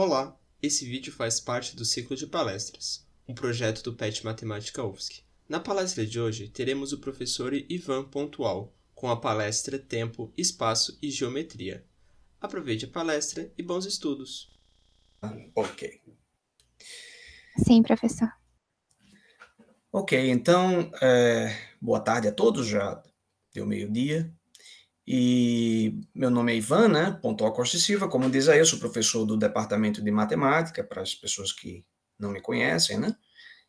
Olá! Esse vídeo faz parte do ciclo de palestras, um projeto do PET Matemática UFSC. Na palestra de hoje, teremos o professor Ivan Pontual, com a palestra Tempo, Espaço e Geometria. Aproveite a palestra e bons estudos! Ok. Sim, professor. Ok, então, é, boa tarde a todos, já deu meio-dia. E meu nome é Ivan, né? Pontual Costa Silva, como diz aí, eu sou professor do Departamento de Matemática, para as pessoas que não me conhecem, né?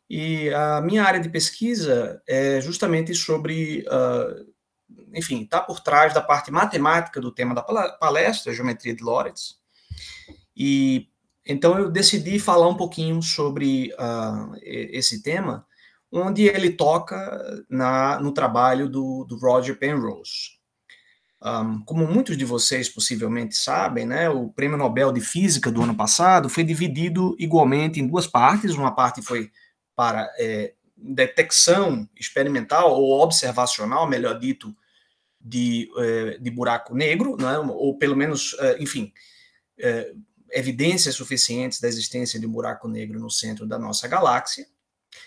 E a minha área de pesquisa é justamente sobre, uh, enfim, está por trás da parte matemática do tema da palestra, Geometria de Lorentz. E então eu decidi falar um pouquinho sobre uh, esse tema, onde ele toca na, no trabalho do, do Roger Penrose. Um, como muitos de vocês possivelmente sabem, né, o Prêmio Nobel de Física do ano passado foi dividido igualmente em duas partes. Uma parte foi para é, detecção experimental ou observacional, melhor dito, de, é, de buraco negro, né, ou pelo menos, é, enfim, é, evidências suficientes da existência de um buraco negro no centro da nossa galáxia.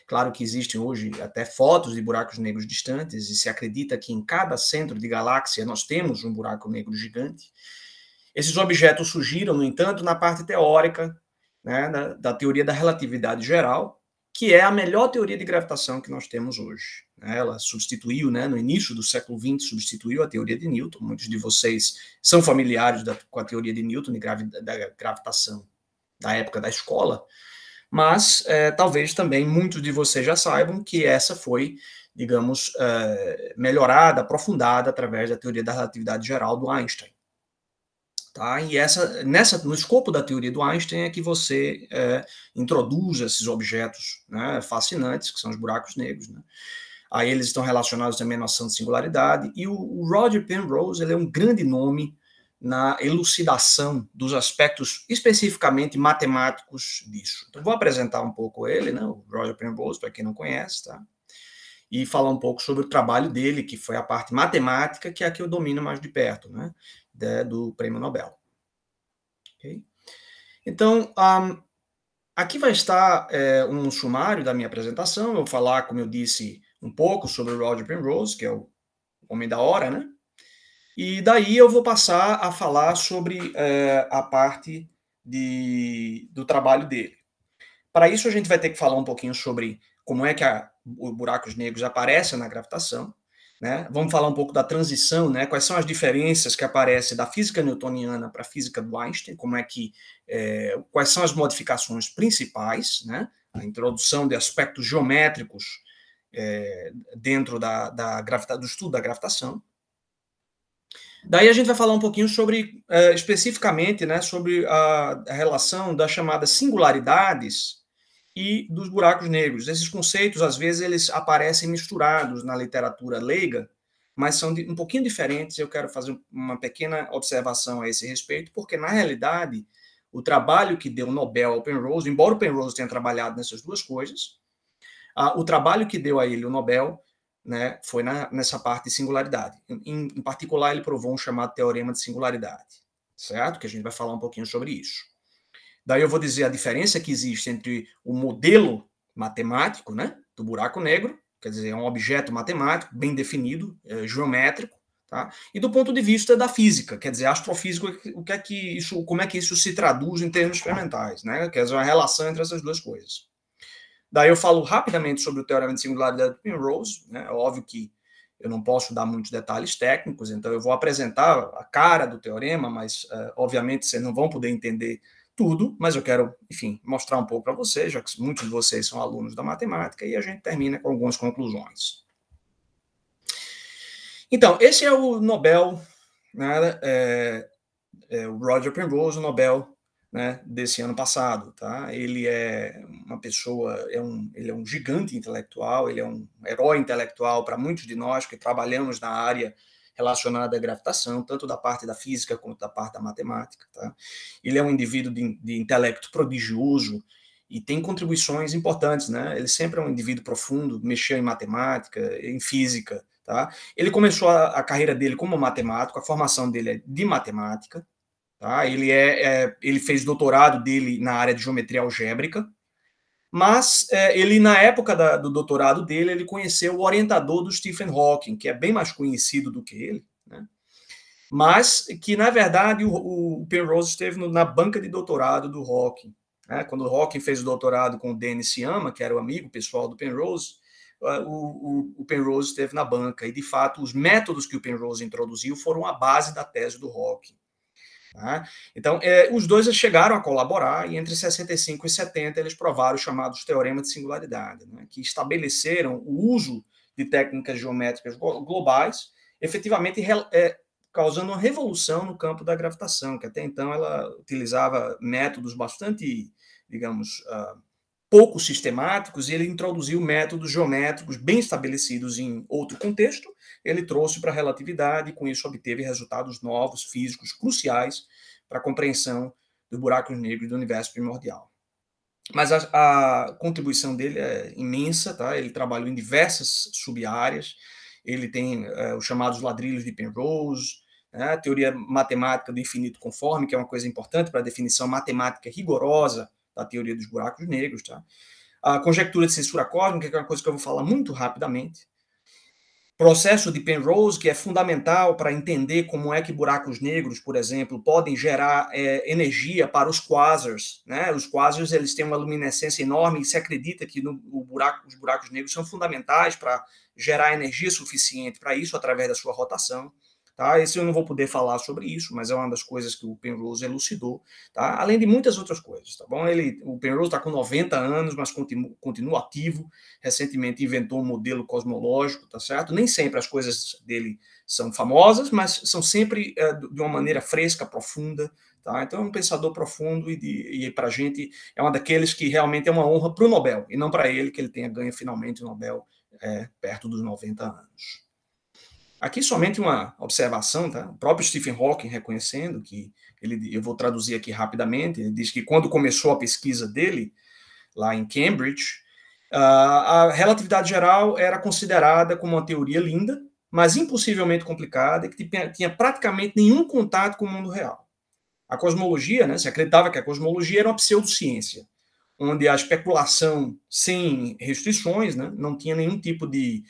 Claro que existem hoje até fotos de buracos negros distantes, e se acredita que em cada centro de galáxia nós temos um buraco negro gigante. Esses objetos surgiram, no entanto, na parte teórica né, da, da, teoria da relatividade geral, que é a melhor teoria de gravitação que nós temos hoje. Né. Ela substituiu, né, no início do século XX, substituiu a teoria de Newton. Muitos de vocês são familiares da, com a teoria de Newton de gravi, da gravitação da época da escola mas é, talvez também muitos de vocês já saibam que essa foi, digamos, é, melhorada, aprofundada através da teoria da relatividade geral do Einstein. Tá? E essa, nessa, no escopo da teoria do Einstein é que você é, introduz esses objetos né, fascinantes, que são os buracos negros. Né? Aí eles estão relacionados também à noção de singularidade. E o, o Roger Penrose ele é um grande nome na elucidação dos aspectos especificamente matemáticos disso. Então, vou apresentar um pouco ele, né, o Roger Penrose, para quem não conhece, tá? e falar um pouco sobre o trabalho dele, que foi a parte matemática, que é a que eu domino mais de perto, né, de, do Prêmio Nobel. Okay? Então, um, aqui vai estar é, um sumário da minha apresentação, eu vou falar, como eu disse, um pouco sobre o Roger Penrose, que é o homem da hora, né, e daí eu vou passar a falar sobre é, a parte de, do trabalho dele. Para isso, a gente vai ter que falar um pouquinho sobre como é que a, os buracos negros aparecem na gravitação. Né? Vamos falar um pouco da transição, né? quais são as diferenças que aparecem da física newtoniana para a física do Einstein, como é que, é, quais são as modificações principais, né? a introdução de aspectos geométricos é, dentro da, da gravita, do estudo da gravitação. Daí a gente vai falar um pouquinho sobre, eh, especificamente, né, sobre a, a relação das chamadas singularidades e dos buracos negros. Esses conceitos, às vezes, eles aparecem misturados na literatura leiga, mas são de, um pouquinho diferentes. Eu quero fazer uma pequena observação a esse respeito, porque, na realidade, o trabalho que deu Nobel ao Penrose, embora o Penrose tenha trabalhado nessas duas coisas, ah, o trabalho que deu a ele o Nobel né, foi na, nessa parte de singularidade. Em, em particular, ele provou um chamado teorema de singularidade, certo? Que a gente vai falar um pouquinho sobre isso. Daí eu vou dizer a diferença que existe entre o modelo matemático, né, do buraco negro, quer dizer, é um objeto matemático bem definido, é, geométrico, tá? E do ponto de vista da física, quer dizer, astrofísico, o que é que isso, como é que isso se traduz em termos experimentais, né? Quer dizer, a relação entre essas duas coisas. Daí eu falo rapidamente sobre o teorema de singularidade de Penrose, né? É óbvio que eu não posso dar muitos detalhes técnicos, então eu vou apresentar a cara do teorema, mas eh, obviamente vocês não vão poder entender tudo, mas eu quero, enfim, mostrar um pouco para vocês, já que muitos de vocês são alunos da matemática, e a gente termina com algumas conclusões. Então, esse é o Nobel, né, é, é o Roger Penrose, o Nobel né, desse ano passado, tá? Ele é uma pessoa, é um, ele é um gigante intelectual, ele é um herói intelectual para muitos de nós que trabalhamos na área relacionada à gravitação, tanto da parte da física quanto da parte da matemática, tá? Ele é um indivíduo de, de intelecto prodigioso e tem contribuições importantes, né? Ele sempre é um indivíduo profundo, mexeu em matemática, em física, tá? Ele começou a, a carreira dele como matemático, a formação dele é de matemática, Tá? Ele, é, é, ele fez doutorado dele na área de geometria algébrica, mas é, ele, na época da, do doutorado dele, ele conheceu o orientador do Stephen Hawking, que é bem mais conhecido do que ele, né? mas que, na verdade, o, o Penrose esteve no, na banca de doutorado do Hawking. Né? Quando o Hawking fez o doutorado com o Dennis Siama, que era o amigo pessoal do Penrose, o, o, o, Penrose esteve na banca, e de fato os métodos que o Penrose introduziu foram a base da tese do Hawking. Tá? Então, é, os dois chegaram a colaborar e entre 65 e 70 eles provaram os chamados teoremas de singularidade, né, que estabeleceram o uso de técnicas geométricas globais, efetivamente é, causando uma revolução no campo da gravitação, que até então ela utilizava métodos bastante, digamos, uh, pouco sistemáticos, e ele introduziu métodos geométricos bem estabelecidos em outro contexto, ele trouxe para a relatividade e com isso obteve resultados novos, físicos, cruciais para a compreensão do buraco negro do universo primordial. Mas a, a contribuição dele é imensa, tá? ele trabalhou em diversas sub-áreas, ele tem é, os chamados ladrilhos de Penrose, né? a teoria matemática do infinito conforme, que é uma coisa importante para a definição matemática rigorosa da teoria dos buracos negros, tá? A conjectura de censura cósmica, que é uma coisa que eu vou falar muito rapidamente. Processo de Penrose, que é fundamental para entender como é que buracos negros, por exemplo, podem gerar é, energia para os quasars. Né? Os quasars eles têm uma luminescência enorme e se acredita que no, buraco, os buracos negros são fundamentais para gerar energia suficiente para isso através da sua rotação. Tá? Esse eu não vou poder falar sobre isso, mas é uma das coisas que o Penrose elucidou, tá? além de muitas outras coisas. Tá bom? Ele, o Penrose está com 90 anos, mas continu, continua ativo. Recentemente inventou um modelo cosmológico, tá certo? Nem sempre as coisas dele são famosas, mas são sempre é, de uma maneira fresca, profunda, Tá? Então é um pensador profundo e, e para a gente é uma daqueles que realmente é uma honra para o Nobel e não para ele que ele tenha ganho finalmente o Nobel é, perto dos 90 anos. Aqui somente uma observação, tá? O próprio Stephen Hawking reconhecendo que ele, eu vou traduzir aqui rapidamente, ele diz que quando começou a pesquisa dele lá em Cambridge, a relatividade geral era considerada como uma teoria linda, mas impossivelmente complicada, e que tinha praticamente nenhum contato com o mundo real. A cosmologia, né, se acreditava que a cosmologia era uma pseudociência, onde a especulação sem restrições, né, não tinha nenhum tipo de,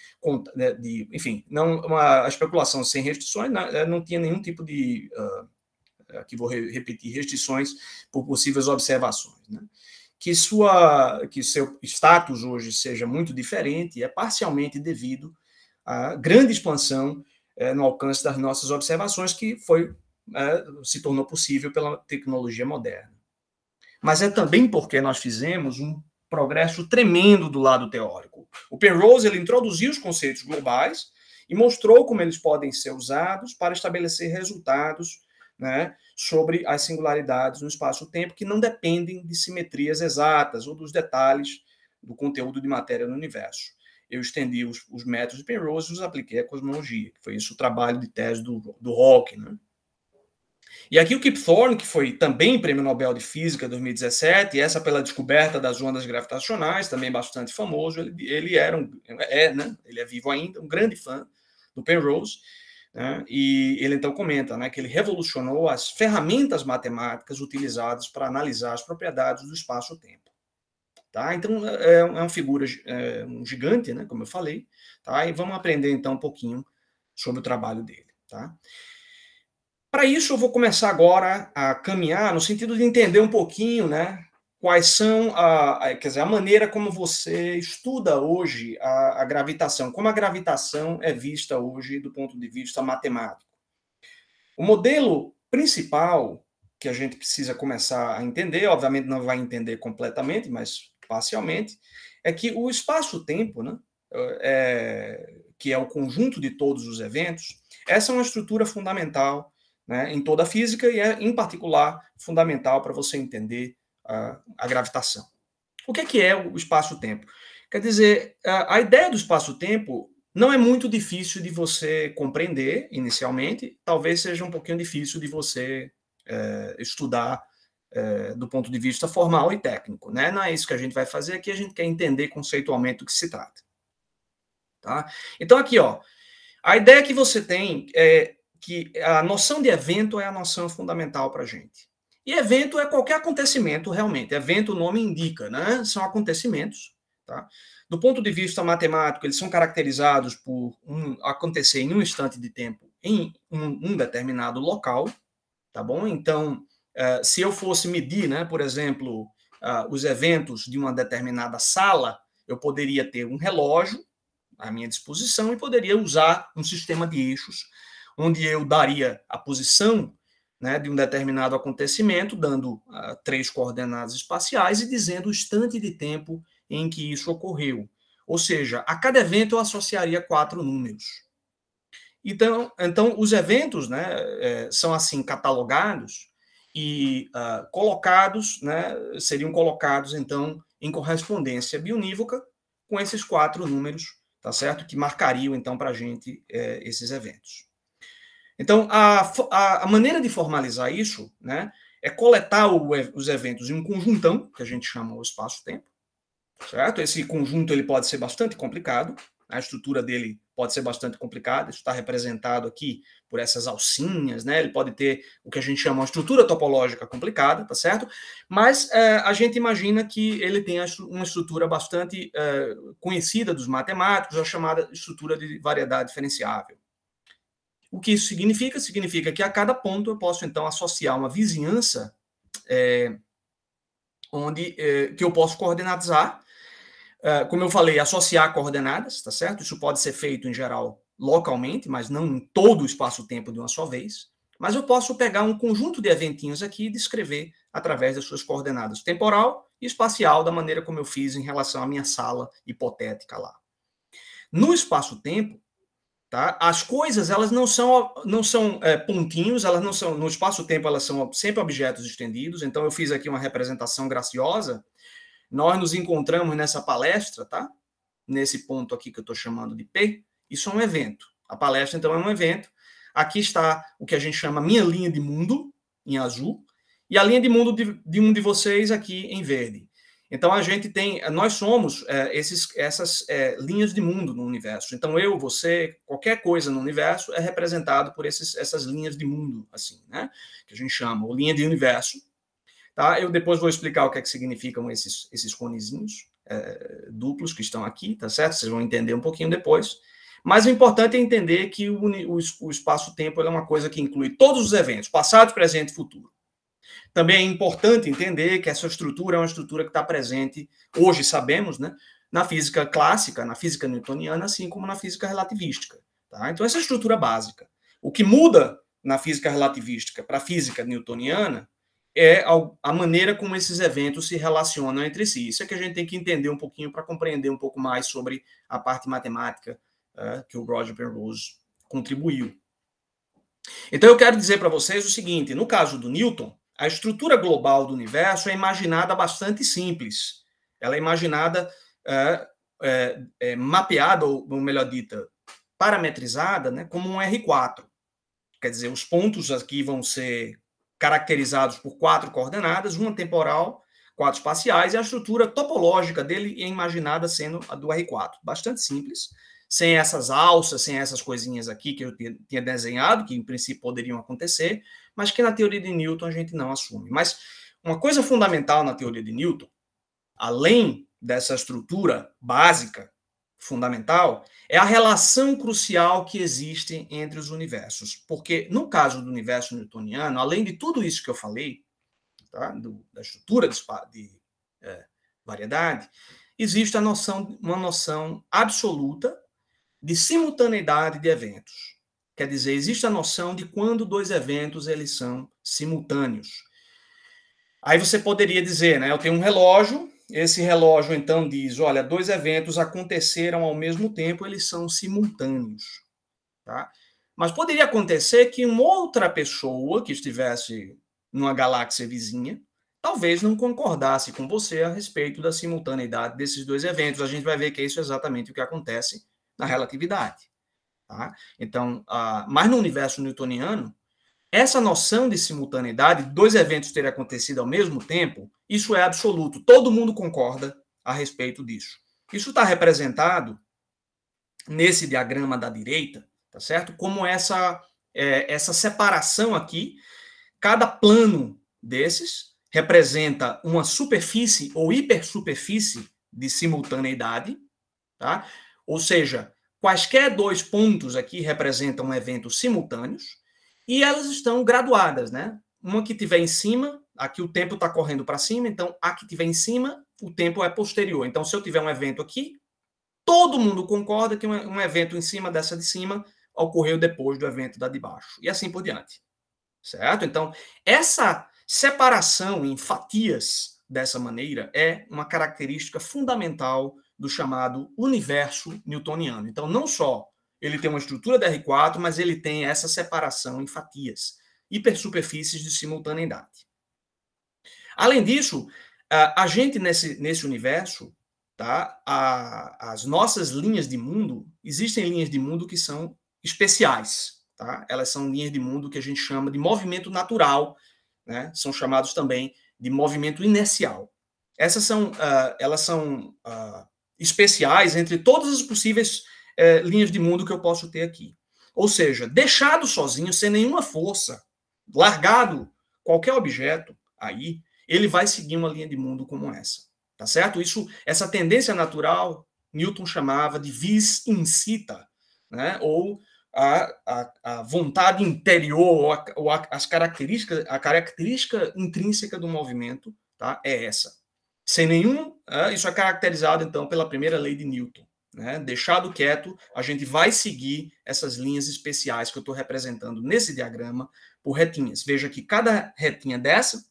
né, de enfim, não uma a especulação sem restrições, eh, não tinha nenhum tipo de, uh, aqui vou re repetir, restrições por possíveis observações, né? Que sua, que seu status hoje seja muito diferente é parcialmente devido à grande expansão uh, no alcance das nossas observações que foi uh, se tornou possível pela tecnologia moderna mas é também porque nós fizemos um progresso tremendo do lado teórico. O Penrose ele introduziu os conceitos globais e mostrou como eles podem ser usados para estabelecer resultados né, sobre as singularidades no espaço-tempo que não dependem de simetrias exatas ou dos detalhes do conteúdo de matéria no universo. Eu estendi os, os métodos de Penrose e os apliquei à cosmologia, que foi isso o trabalho de tese do, do Hawking. Né? E aqui o Kip Thorne, que foi também prêmio Nobel de Física 2017, essa pela descoberta das ondas gravitacionais, também bastante famoso, ele, ele era um, é, né? Ele é vivo ainda, um grande fã do Penrose. Né? E ele então comenta né, que ele revolucionou as ferramentas matemáticas utilizadas para analisar as propriedades do espaço-tempo. Tá? Então é, é, é uma figura, é um gigante, né, como eu falei. Tá? E vamos aprender então um pouquinho sobre o trabalho dele. Tá? Para isso, eu vou começar agora a caminhar no sentido de entender um pouquinho, né? Quais são, a, quer dizer, a maneira como você estuda hoje a, a gravitação, como a gravitação é vista hoje do ponto de vista matemático. O modelo principal que a gente precisa começar a entender, obviamente não vai entender completamente, mas parcialmente, é que o espaço-tempo, né, é, que é o conjunto de todos os eventos, essa é uma estrutura fundamental né, em toda a física e é, em particular, fundamental para você entender uh, a gravitação. O que é, que é o espaço-tempo? Quer dizer, a, a ideia do espaço-tempo não é muito difícil de você compreender inicialmente, talvez seja um pouquinho difícil de você uh, estudar é, do ponto de vista formal e técnico. Né? Não é isso que a gente vai fazer aqui, a gente quer entender conceitualmente o que se trata. Tá? Então, aqui, ó, a ideia que você tem é que a noção de evento é a noção fundamental para a gente. E evento é qualquer acontecimento, realmente. Evento, o nome indica, né? São acontecimentos, tá? Do ponto de vista matemático, eles são caracterizados por um, acontecer em um instante de tempo em um, um determinado local, tá bom? Então, uh, se eu fosse medir, né, por exemplo, uh, os eventos de uma determinada sala, eu poderia ter um relógio à minha disposição e poderia usar um sistema de eixos onde eu daria a posição né, de um determinado acontecimento, dando uh, três coordenadas espaciais e dizendo o instante de tempo em que isso ocorreu. Ou seja, a cada evento eu associaria quatro números. Então, então os eventos né, é, são assim catalogados e uh, colocados, né, seriam colocados então em correspondência bionívoca com esses quatro números, tá certo? Que marcariam então para a gente é, esses eventos. Então, a, a, maneira de formalizar isso né, é coletar o, os eventos em um conjuntão, que a gente chama o espaço-tempo, certo? Esse conjunto ele pode ser bastante complicado, a estrutura dele pode ser bastante complicada, isso está representado aqui por essas alcinhas, né? Ele pode ter o que a gente chama uma estrutura topológica complicada, tá certo? Mas é, a gente imagina que ele tem uma estrutura bastante é, conhecida dos matemáticos, a chamada estrutura de variedade diferenciável. O que isso significa? Significa que a cada ponto eu posso, então, associar uma vizinhança é, onde é, que eu posso coordenatizar. É, como eu falei, associar coordenadas, tá certo? Isso pode ser feito, em geral, localmente, mas não em todo o espaço-tempo de uma só vez. Mas eu posso pegar um conjunto de eventinhos aqui e descrever através das suas coordenadas temporal e espacial, da maneira como eu fiz em relação à minha sala hipotética lá. No espaço-tempo, Tá? As coisas elas não são não são é, pontinhos, elas não são no espaço-tempo elas são sempre objetos estendidos. Então eu fiz aqui uma representação graciosa. Nós nos encontramos nessa palestra, tá? Nesse ponto aqui que eu estou chamando de P. Isso é um evento. A palestra então é um evento. Aqui está o que a gente chama minha linha de mundo em azul e a linha de mundo de, de um de vocês aqui em verde. Então a gente tem, nós somos é, esses, essas é, linhas de mundo no universo. Então eu, você, qualquer coisa no universo é representado por esses, essas linhas de mundo, assim, né? Que a gente chama, ou linha de universo. Tá? Eu depois vou explicar o que é que significam esses, esses conezinhos é, duplos que estão aqui, tá certo? Vocês vão entender um pouquinho depois. Mas o importante é entender que o, o, o espaço-tempo é uma coisa que inclui todos os eventos, passado, presente e futuro. Também é importante entender que essa estrutura é uma estrutura que está presente, hoje sabemos, né, na física clássica, na física newtoniana, assim como na física relativística. Tá? Então, essa é a estrutura básica. O que muda na física relativística para a física newtoniana é a maneira como esses eventos se relacionam entre si. Isso é que a gente tem que entender um pouquinho para compreender um pouco mais sobre a parte matemática é, que o Roger Penrose contribuiu. Então, eu quero dizer para vocês o seguinte: no caso do Newton, a estrutura global do universo é imaginada bastante simples. Ela é imaginada, é, é, é, mapeada, ou, melhor dita, parametrizada, né, como um R4. Quer dizer, os pontos aqui vão ser caracterizados por quatro coordenadas, uma temporal, quatro espaciais, e a estrutura topológica dele é imaginada sendo a do R4. Bastante simples, sem essas alças, sem essas coisinhas aqui que eu tinha desenhado, que em princípio poderiam acontecer, mas que na teoria de Newton a gente não assume. Mas uma coisa fundamental na teoria de Newton, além dessa estrutura básica, fundamental, é a relação crucial que existe entre os universos. Porque no caso do universo newtoniano, além de tudo isso que eu falei, tá? do, da estrutura de, de é, variedade, existe a noção, uma noção absoluta de simultaneidade de eventos. Quer dizer, existe a noção de quando dois eventos eles são simultâneos. Aí você poderia dizer, né, eu tenho um relógio, esse relógio então diz, olha, dois eventos aconteceram ao mesmo tempo, eles são simultâneos, tá? Mas poderia acontecer que uma outra pessoa que estivesse numa galáxia vizinha, talvez não concordasse com você a respeito da simultaneidade desses dois eventos. A gente vai ver que é isso exatamente o que acontece na relatividade. Tá? Então, ah, mas no universo newtoniano, essa noção de simultaneidade, dois eventos terem acontecido ao mesmo tempo, isso é absoluto. Todo mundo concorda a respeito disso. Isso está representado nesse diagrama da direita, tá certo? Como essa é, essa separação aqui, cada plano desses representa uma superfície ou hipersuperfície de simultaneidade, tá? Ou seja, Quaisquer dois pontos aqui representam eventos simultâneos e elas estão graduadas, né? Uma que tiver em cima, aqui o tempo está correndo para cima, então a que tiver em cima, o tempo é posterior. Então, se eu tiver um evento aqui, todo mundo concorda que um evento em cima dessa de cima ocorreu depois do evento da de baixo, e assim por diante. Certo? Então, essa separação em fatias dessa maneira é uma característica fundamental do chamado universo newtoniano. Então, não só ele tem uma estrutura da R4, mas ele tem essa separação em fatias, hipersuperfícies de simultaneidade. Além disso, a gente nesse, nesse universo, tá? A, as nossas linhas de mundo, existem linhas de mundo que são especiais, tá? Elas são linhas de mundo que a gente chama de movimento natural, né? São chamados também de movimento inercial. Essas são, uh, elas são uh, especiais entre todas as possíveis é, linhas de mundo que eu posso ter aqui. Ou seja, deixado sozinho, sem nenhuma força, largado qualquer objeto aí, ele vai seguir uma linha de mundo como essa. Tá certo? Isso, essa tendência natural, Newton chamava de vis incita, né? ou a, a, a vontade interior, ou, a, ou as características, a característica intrínseca do movimento, tá? é essa sem nenhum. Isso é caracterizado, então, pela primeira lei de Newton. Né? Deixado quieto, a gente vai seguir essas linhas especiais que eu estou representando nesse diagrama por retinhas. Veja que cada retinha dessa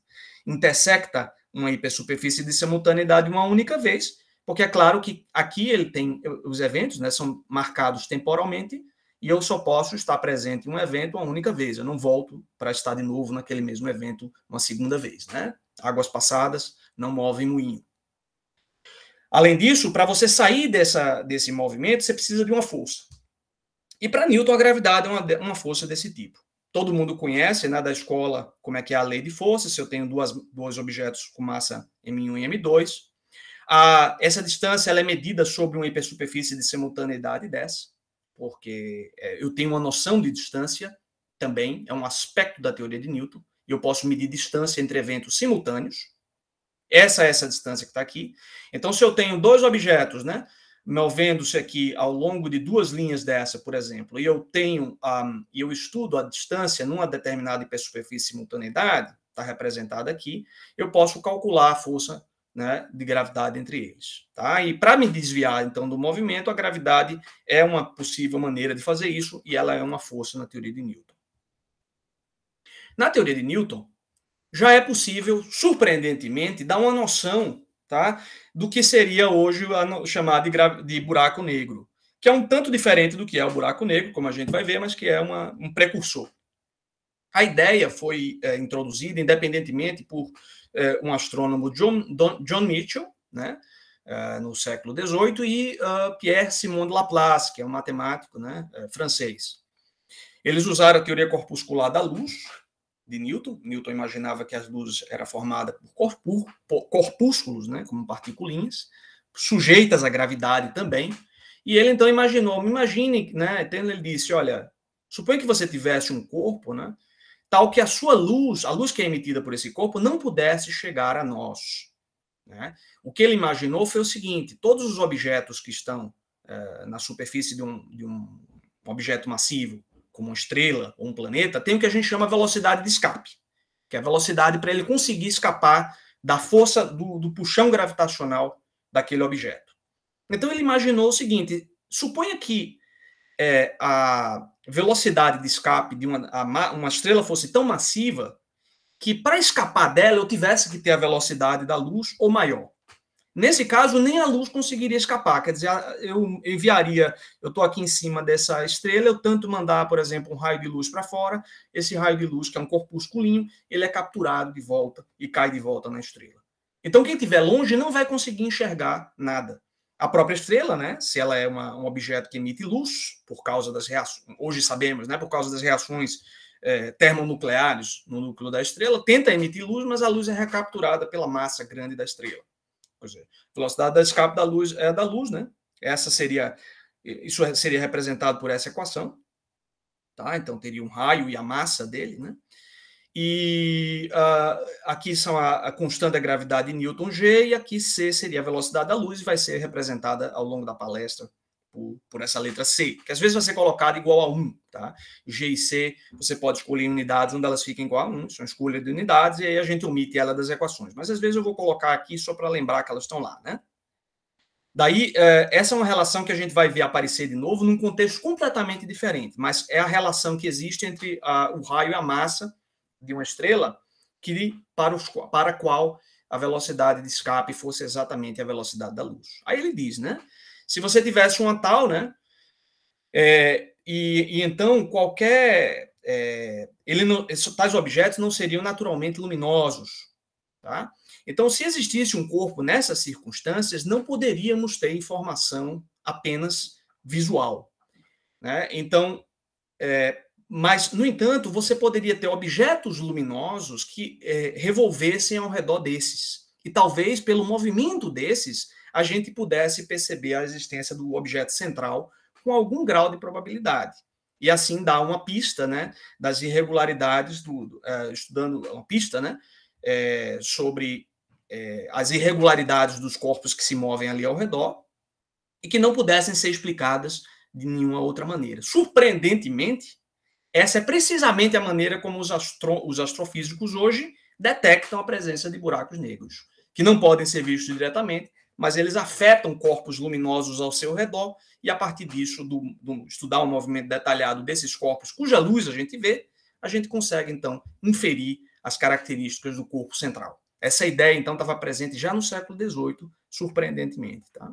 intersecta uma hipersuperfície de simultaneidade uma única vez, porque é claro que aqui ele tem eh, os eventos, né, são marcados temporalmente, e eu só posso estar presente em um evento uma única vez. Eu não volto para estar de novo naquele mesmo evento uma segunda vez, né? Águas passadas, não movem moinho. Além disso, para você sair dessa, desse movimento, você precisa de uma força. E para Newton, a gravidade é uma, uma força desse tipo. Todo mundo conhece né, da escola como é que é a lei de força, se eu tenho duas, dois objetos com massa M1 e M2. A, essa distância ela é medida sobre uma hipersuperfície de simultaneidade dessa, porque é, eu tenho uma noção de distância também, é um aspecto da teoria de Newton, e eu posso medir distância entre eventos simultâneos, essa é essa distância que está aqui. Então, se eu tenho dois objetos, né, movendo-se aqui ao longo de duas linhas dessa, por exemplo, e eu tenho um, ah, e eu estudo a distância numa determinada hipersuperfície simultaneidade, está representada aqui, eu posso calcular a força né, de gravidade entre eles. Tá? E para me desviar, então, do movimento, a gravidade é uma possível maneira de fazer isso e ela é uma força na teoria de Newton. Na teoria de Newton, já é possível, surpreendentemente, dar uma noção tá, do que seria hoje a de, de buraco negro, que é um tanto diferente do que é o buraco negro, como a gente vai ver, mas que é uma, um precursor. A ideia foi é, introduzida independentemente por é, um astrônomo John, Don, John Mitchell, né, é, no século XVIII, e uh, ah, Pierre Simon de Laplace, que é um matemático né, é, francês. Eles usaram a teoria corpuscular da luz, de Newton. Newton imaginava que as luzes era formada por, corpúsculos, né, como particulinhas, sujeitas à gravidade também. E ele então imaginou, imagine, né, tendo ele disse, olha, suponha que você tivesse um corpo, né, tal que a sua luz, a luz que é emitida por esse corpo, não pudesse chegar a nós. Né? O que ele imaginou foi o seguinte: todos os objetos que estão eh, na superfície de um, de um objeto massivo, como uma estrela ou um planeta, tem o que a gente chama velocidade de escape, que é a velocidade para ele conseguir escapar da força do, do puxão gravitacional daquele objeto. Então ele imaginou o seguinte: suponha que é, a velocidade de escape de uma, a, uma estrela fosse tão massiva que para escapar dela eu tivesse que ter a velocidade da luz ou maior. Nesse caso, nem a luz conseguiria escapar. Quer dizer, eu enviaria, eu estou aqui em cima dessa estrela, eu tanto mandar, por exemplo, um raio de luz para fora, esse raio de luz, que é um corpusculinho, ele é capturado de volta e cai de volta na estrela. Então, quem estiver longe não vai conseguir enxergar nada. A própria estrela, né, se ela é uma, um objeto que emite luz, por causa das reações, hoje sabemos, né, por causa das reações é, termonucleares no núcleo da estrela, tenta emitir luz, mas a luz é recapturada pela massa grande da estrela. Rogério. Velocidade da escape da luz é da luz, né? Essa seria isso é, seria representado por essa equação, tá? Então teria um raio e a massa dele, né? E uh, aqui são a, a, constante da gravidade Newton G e aqui C seria a velocidade da luz e vai ser representada ao longo da palestra por, por, essa letra C, que às vezes vai ser colocada igual a 1, tá? G e C, você pode escolher unidades onde elas fiquem igual a 1, são escolha de unidades, e aí a gente omite ela das equações. Mas às vezes eu vou colocar aqui só para lembrar que elas estão lá, né? Daí, é, essa é uma relação que a gente vai ver aparecer de novo num contexto completamente diferente, mas é a relação que existe entre a, o raio e a massa de uma estrela que, para, os, para a qual a velocidade de escape fosse exatamente a velocidade da luz. Aí ele diz, né? Se você tivesse uma tal, né? É, e, e, então qualquer é, ele não, tais objetos não seriam naturalmente luminosos, tá? Então, se existisse um corpo nessas circunstâncias, não poderíamos ter informação apenas visual, né? Então, é, mas no entanto, você poderia ter objetos luminosos que é, revolvessem ao redor desses e talvez pelo movimento desses a gente pudesse perceber a existência do objeto central com algum grau de probabilidade. E assim dá uma pista né, das irregularidades, do, do uh, estudando uma pista né, é, sobre é, as irregularidades dos corpos que se movem ali ao redor e que não pudessem ser explicadas de nenhuma outra maneira. Surpreendentemente, essa é precisamente a maneira como os, astro, os astrofísicos hoje detectam a presença de buracos negros, que não podem ser vistos diretamente, mas eles afetam corpos luminosos ao seu redor, e a partir disso, do, do estudar o movimento detalhado desses corpos, cuja luz a gente vê, a gente consegue, então, inferir as características do corpo central. Essa ideia, então, estava presente já no século XVIII, surpreendentemente. Tá?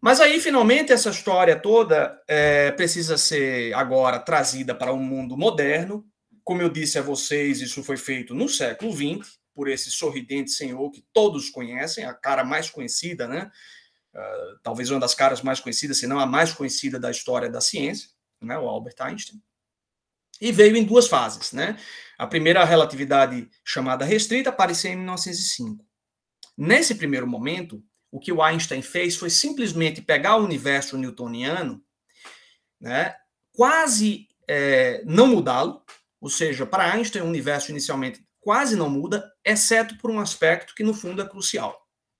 Mas aí, finalmente, essa história toda é, precisa ser agora trazida para o um mundo moderno. Como eu disse a vocês, isso foi feito no século XX, por esse sorridente senhor que todos conhecem, a cara mais conhecida, né? Uh, talvez uma das caras mais conhecidas, se não a mais conhecida da história da ciência, né? o Albert Einstein. E veio em duas fases, né? A primeira, a relatividade chamada restrita, apareceu em 1905. Nesse primeiro momento, o que o Einstein fez foi simplesmente pegar o universo newtoniano, né? Quase é, não mudá-lo, ou seja, para Einstein, o universo inicialmente quase não muda, exceto por um aspecto que, no fundo, é crucial,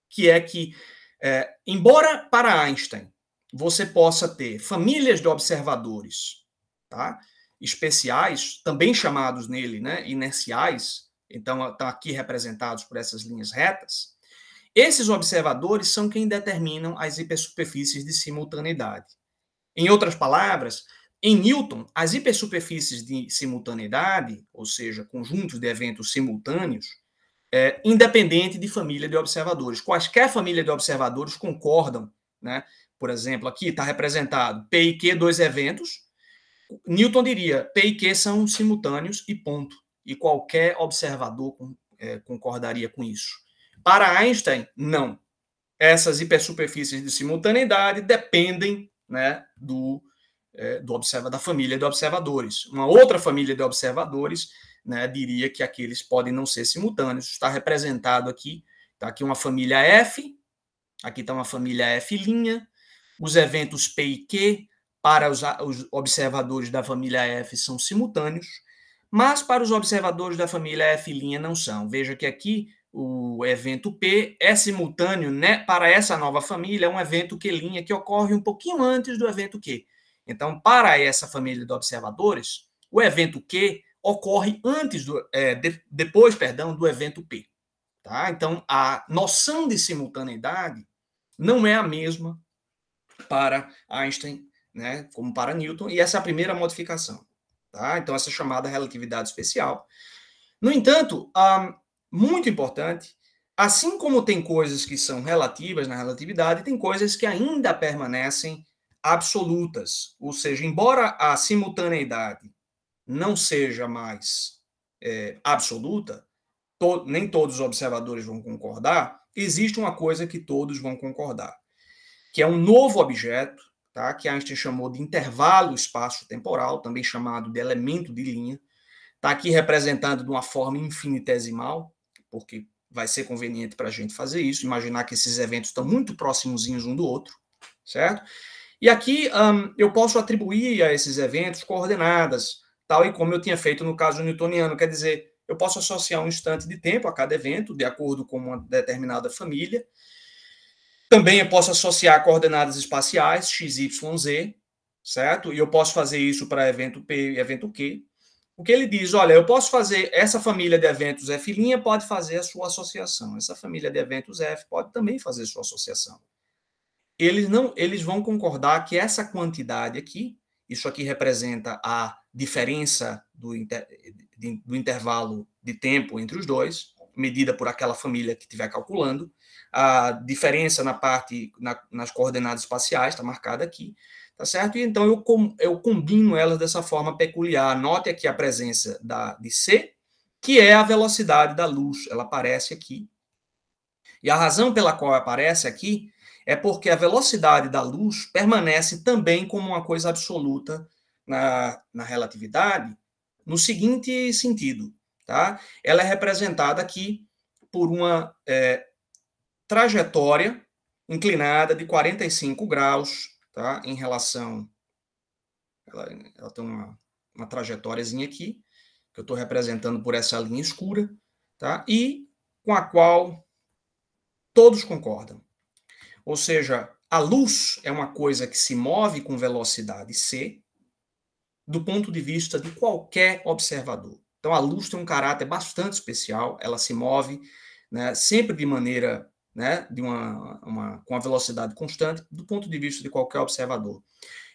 que é que, é, embora para Einstein você possa ter famílias de observadores tá, especiais, também chamados nele né, inerciais, então estão tá aqui representados por essas linhas retas, esses observadores são quem determinam as hipersuperfícies de simultaneidade. Em outras palavras, em Newton, as hipersuperfícies de simultaneidade, ou seja, conjuntos de eventos simultâneos, é, independente de família de observadores. Quaisquer família de observadores concordam, né? Por exemplo, aqui está representado P e Q, dois eventos. Newton diria P e Q são simultâneos e ponto. E qualquer observador é, concordaria com isso. Para Einstein, não. Essas hipersuperfícies de simultaneidade dependem né, do é, do observa, da família de observadores. Uma outra família de observadores né, diria que aqueles podem não ser simultâneos. Está representado aqui, está aqui uma família F, aqui está uma família F', linha, os eventos P e Q para os, os observadores da família F são simultâneos, mas para os observadores da família F' não são. Veja que aqui o evento P é simultâneo né, para essa nova família, é um evento Q' que ocorre um pouquinho antes do evento Q. Então, para essa família de observadores, o evento Q ocorre antes do, é, de, depois, perdão, do evento P. Tá? Então, a noção de simultaneidade não é a mesma para Einstein, né, como para Newton, e essa é a primeira modificação. Tá? Então, essa é chamada relatividade especial. No entanto, ah, muito importante, assim como tem coisas que são relativas na relatividade, tem coisas que ainda permanecem absolutas, ou seja, embora a simultaneidade não seja mais é, absoluta, to nem todos os observadores vão concordar, existe uma coisa que todos vão concordar, que é um novo objeto, tá, que Einstein chamou de intervalo espaço-temporal, também chamado de elemento de linha, está aqui representado de uma forma infinitesimal, porque vai ser conveniente para a gente fazer isso, imaginar que esses eventos estão muito próximozinhos um do outro, certo? E aqui um, eu posso atribuir a esses eventos coordenadas, tal e como eu tinha feito no caso newtoniano, quer dizer, eu posso associar um instante de tempo a cada evento, de acordo com uma determinada família. Também eu posso associar coordenadas espaciais, x, y, z, certo? E eu posso fazer isso para evento P e evento Q. O que ele diz, olha, eu posso fazer, essa família de eventos F' pode fazer a sua associação, essa família de eventos F pode também fazer sua associação eles não eles vão concordar que essa quantidade aqui, isso aqui representa a diferença do, inter, do intervalo de tempo entre os dois, medida por aquela família que estiver calculando, a diferença na parte na, nas coordenadas espaciais está marcada aqui, tá certo? E então eu, com, eu combino elas dessa forma peculiar. Note aqui a presença da, de c, que é a velocidade da luz. Ela aparece aqui. E a razão pela qual aparece aqui é porque a velocidade da luz permanece também como uma coisa absoluta na, na relatividade, no seguinte sentido, tá? Ela é representada aqui por uma é, trajetória inclinada de 45 graus, tá? Em relação. Ela, ela tem uma, uma trajetóriazinha aqui, que eu estou representando por essa linha escura, tá? E com a qual todos concordam. Ou seja, a luz é uma coisa que se move com velocidade c, do ponto de vista de qualquer observador. Então, a luz tem um caráter bastante especial, ela se move né, sempre de maneira, né, de uma, uma, com a velocidade constante, do ponto de vista de qualquer observador.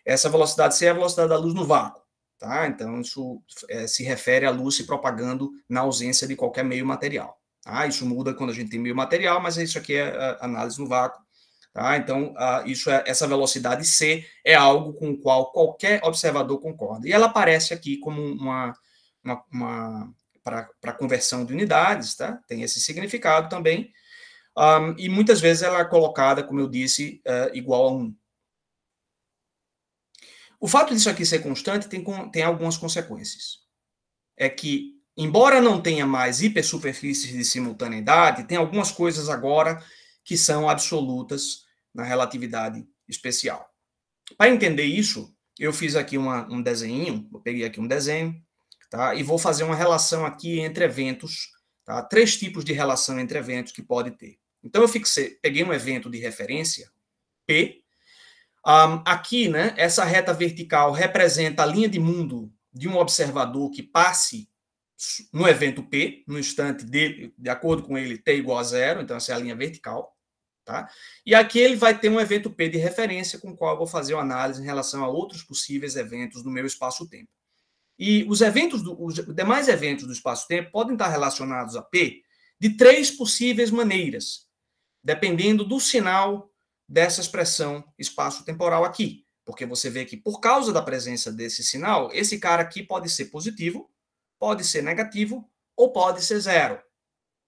Essa velocidade C é a velocidade da luz no vácuo. Tá? Então, isso é, se refere à luz se propagando na ausência de qualquer meio material. Tá? Isso muda quando a gente tem meio material, mas isso aqui é, é análise no vácuo. Tá? Então, uh, isso é, essa velocidade c é algo com o qual qualquer observador concorda. E ela aparece aqui como uma, uma, uma para conversão de unidades, tá? tem esse significado também. Um, e muitas vezes ela é colocada, como eu disse, uh, igual a 1. O fato disso aqui ser constante tem, tem algumas consequências. É que, embora não tenha mais hipersuperfícies de simultaneidade, tem algumas coisas agora que são absolutas na relatividade especial. Para entender isso, eu fiz aqui uma, um desenho, eu peguei aqui um desenho, tá? E vou fazer uma relação aqui entre eventos, tá? Três tipos de relação entre eventos que pode ter. Então eu fixei, peguei um evento de referência, P. Um, aqui, né, essa reta vertical representa a linha de mundo de um observador que passe no evento P, no instante de, de acordo com ele, T igual a zero, então essa é a linha vertical. Tá? E aqui ele vai ter um evento P de referência com o qual eu vou fazer uma análise em relação a outros possíveis eventos no meu espaço-tempo. E os eventos, do, os demais eventos do espaço-tempo podem estar relacionados a P de três possíveis maneiras, dependendo do sinal dessa expressão espaço-temporal aqui. Porque você vê que, por causa da presença desse sinal, esse cara aqui pode ser positivo, pode ser negativo ou pode ser zero.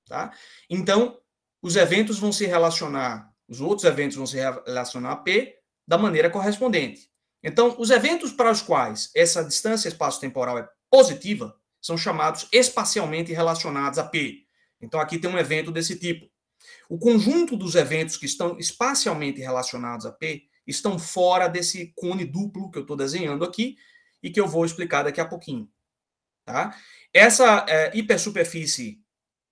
Tá? Então, os eventos vão se relacionar, os outros eventos vão se relacionar a P da maneira correspondente. Então, os eventos para os quais essa distância espaço-temporal é positiva são chamados espacialmente relacionados a P. Então, aqui tem um evento desse tipo. O conjunto dos eventos que estão espacialmente relacionados a P estão fora desse cone duplo que eu estou desenhando aqui e que eu vou explicar daqui a pouquinho. Tá? Essa é, hipersuperfície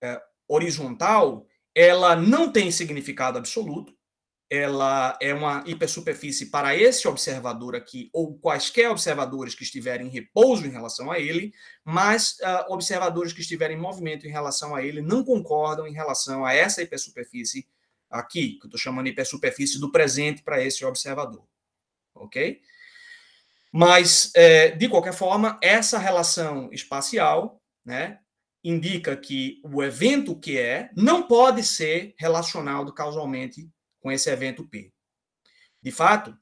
é, horizontal ela não tem significado absoluto, ela é uma hipersuperfície para esse observador aqui, ou quaisquer observadores que estiverem em repouso em relação a ele, mas uh, observadores que estiverem em movimento em relação a ele não concordam em relação a essa hipersuperfície aqui, que eu estou chamando de hipersuperfície do presente para esse observador. Ok? Mas, é, de qualquer forma, essa relação espacial né, indica que o evento que é não pode ser relacionado causalmente com esse evento P. De fato,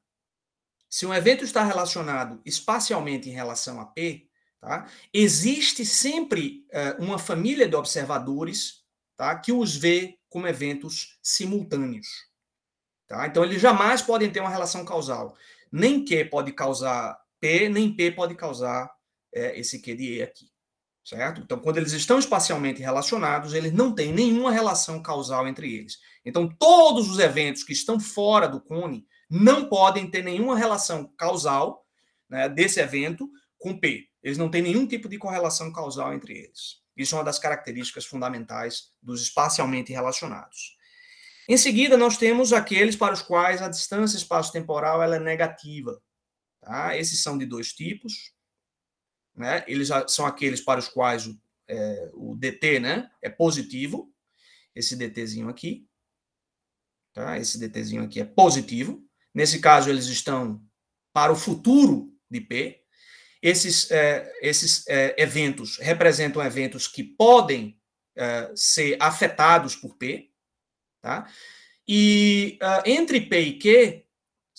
se um evento está relacionado espacialmente em relação a P, tá, existe sempre uh, uma família de observadores tá, que os vê como eventos simultâneos. Tá? Então, eles jamais podem ter uma relação causal. Nem Q pode causar P, nem P pode causar é, esse Q de E aqui. Certo? Então, quando eles estão espacialmente relacionados, eles não têm nenhuma relação causal entre eles. Então, todos os eventos que estão fora do cone não podem ter nenhuma relação causal né, desse evento com P. Eles não têm nenhum tipo de correlação causal entre eles. Isso é uma das características fundamentais dos espacialmente relacionados. Em seguida, nós temos aqueles para os quais a distância espaço-temporal é negativa. Tá? Esses são de dois tipos, né? Eles são aqueles para os quais o, é, o DT, né, é positivo. Esse DTzinho aqui, tá? Esse DTzinho aqui é positivo. Nesse caso, eles estão para o futuro de P. Esses, é, esses é, eventos representam eventos que podem é, ser afetados por P, tá? E é, entre P e Q,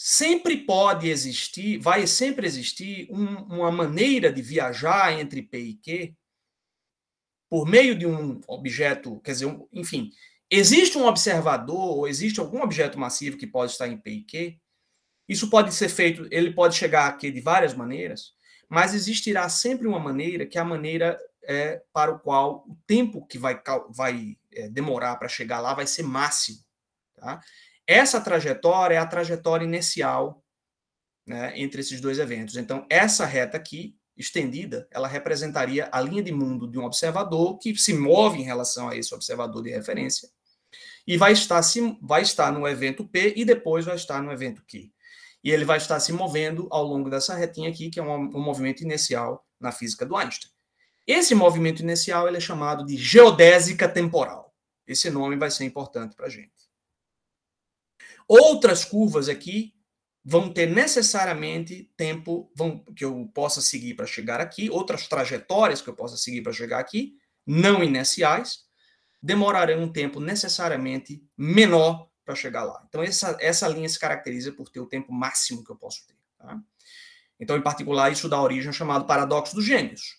sempre pode existir, vai sempre existir um, uma maneira de viajar entre P e Q por meio de um objeto, quer dizer, um, enfim, existe um observador ou existe algum objeto massivo que pode estar em P e Q. Isso pode ser feito, ele pode chegar aqui de várias maneiras, mas existirá sempre uma maneira que é a maneira é, para o qual o tempo que vai, vai é, demorar para chegar lá vai ser máximo. Tá? Essa trajetória é a trajetória inicial né, entre esses dois eventos. Então, essa reta aqui, estendida, ela representaria a linha de mundo de um observador que se move em relação a esse observador de referência e vai estar, se, vai estar no evento P e depois vai estar no evento Q. E ele vai estar se movendo ao longo dessa retinha aqui, que é um, um movimento inicial na física do Einstein. Esse movimento inicial ele é chamado de geodésica temporal. Esse nome vai ser importante para a gente. Outras curvas aqui vão ter necessariamente tempo vão, que eu possa seguir para chegar aqui, outras trajetórias que eu possa seguir para chegar aqui, não inerciais, demorarão um tempo necessariamente menor para chegar lá. Então, essa, essa linha se caracteriza por ter o tempo máximo que eu posso ter. Tá? Então, em particular, isso dá origem ao chamado paradoxo dos gêmeos,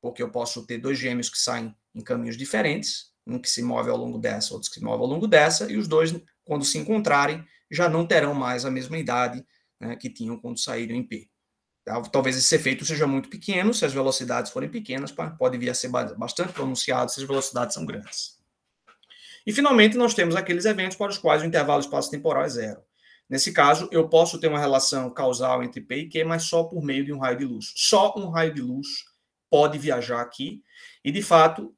porque eu posso ter dois gêmeos que saem em caminhos diferentes, um que se move ao longo dessa, outro que se move ao longo dessa, e os dois quando se encontrarem, já não terão mais a mesma idade né, que tinham quando saíram em P. Tá? Talvez esse efeito seja muito pequeno, se as velocidades forem pequenas, pode vir a ser bastante pronunciado se as velocidades são grandes. E, finalmente, nós temos aqueles eventos para os quais o intervalo espaço-temporal é zero. Nesse caso, eu posso ter uma relação causal entre P e Q, mas só por meio de um raio de luz. Só um raio de luz pode viajar aqui, e de fato,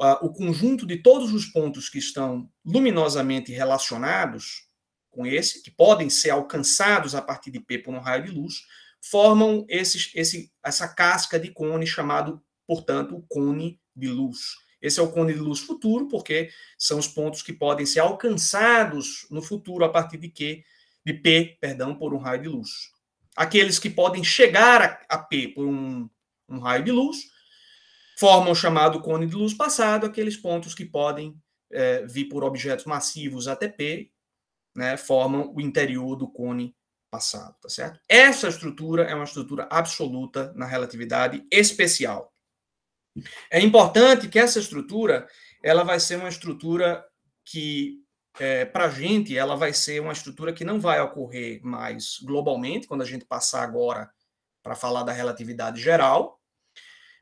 ah, o conjunto de todos os pontos que estão luminosamente relacionados com esse, que podem ser alcançados a partir de P por um raio de luz, formam esses, esse, essa casca de cone chamado, portanto, cone de luz. Esse é o cone de luz futuro, porque são os pontos que podem ser alcançados no futuro a partir de Q, de P, perdão, por um raio de luz. Aqueles que podem chegar a, a P por um, um raio de luz formam o chamado cone de luz passado, aqueles pontos que podem é, vir por objetos massivos até P, né, formam o interior do cone passado, tá certo? Essa estrutura é uma estrutura absoluta na relatividade especial. É importante que essa estrutura, ela vai ser uma estrutura que é, para a gente, ela vai ser uma estrutura que não vai ocorrer mais globalmente, quando a gente passar agora para falar da relatividade geral,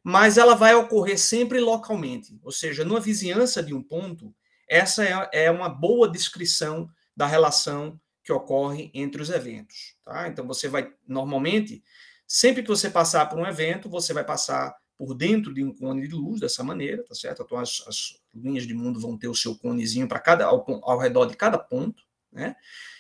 mas ela vai ocorrer sempre localmente, ou seja, numa vizinhança de um ponto, essa é, é uma boa descrição da relação que ocorre entre os eventos. Tá? Então, você vai, normalmente, sempre que você passar por um evento, você vai passar por dentro de um cone de luz, dessa maneira, tá certo? Então, as, as linhas de mundo vão ter o seu conezinho para cada ao, ao, redor de cada ponto, né?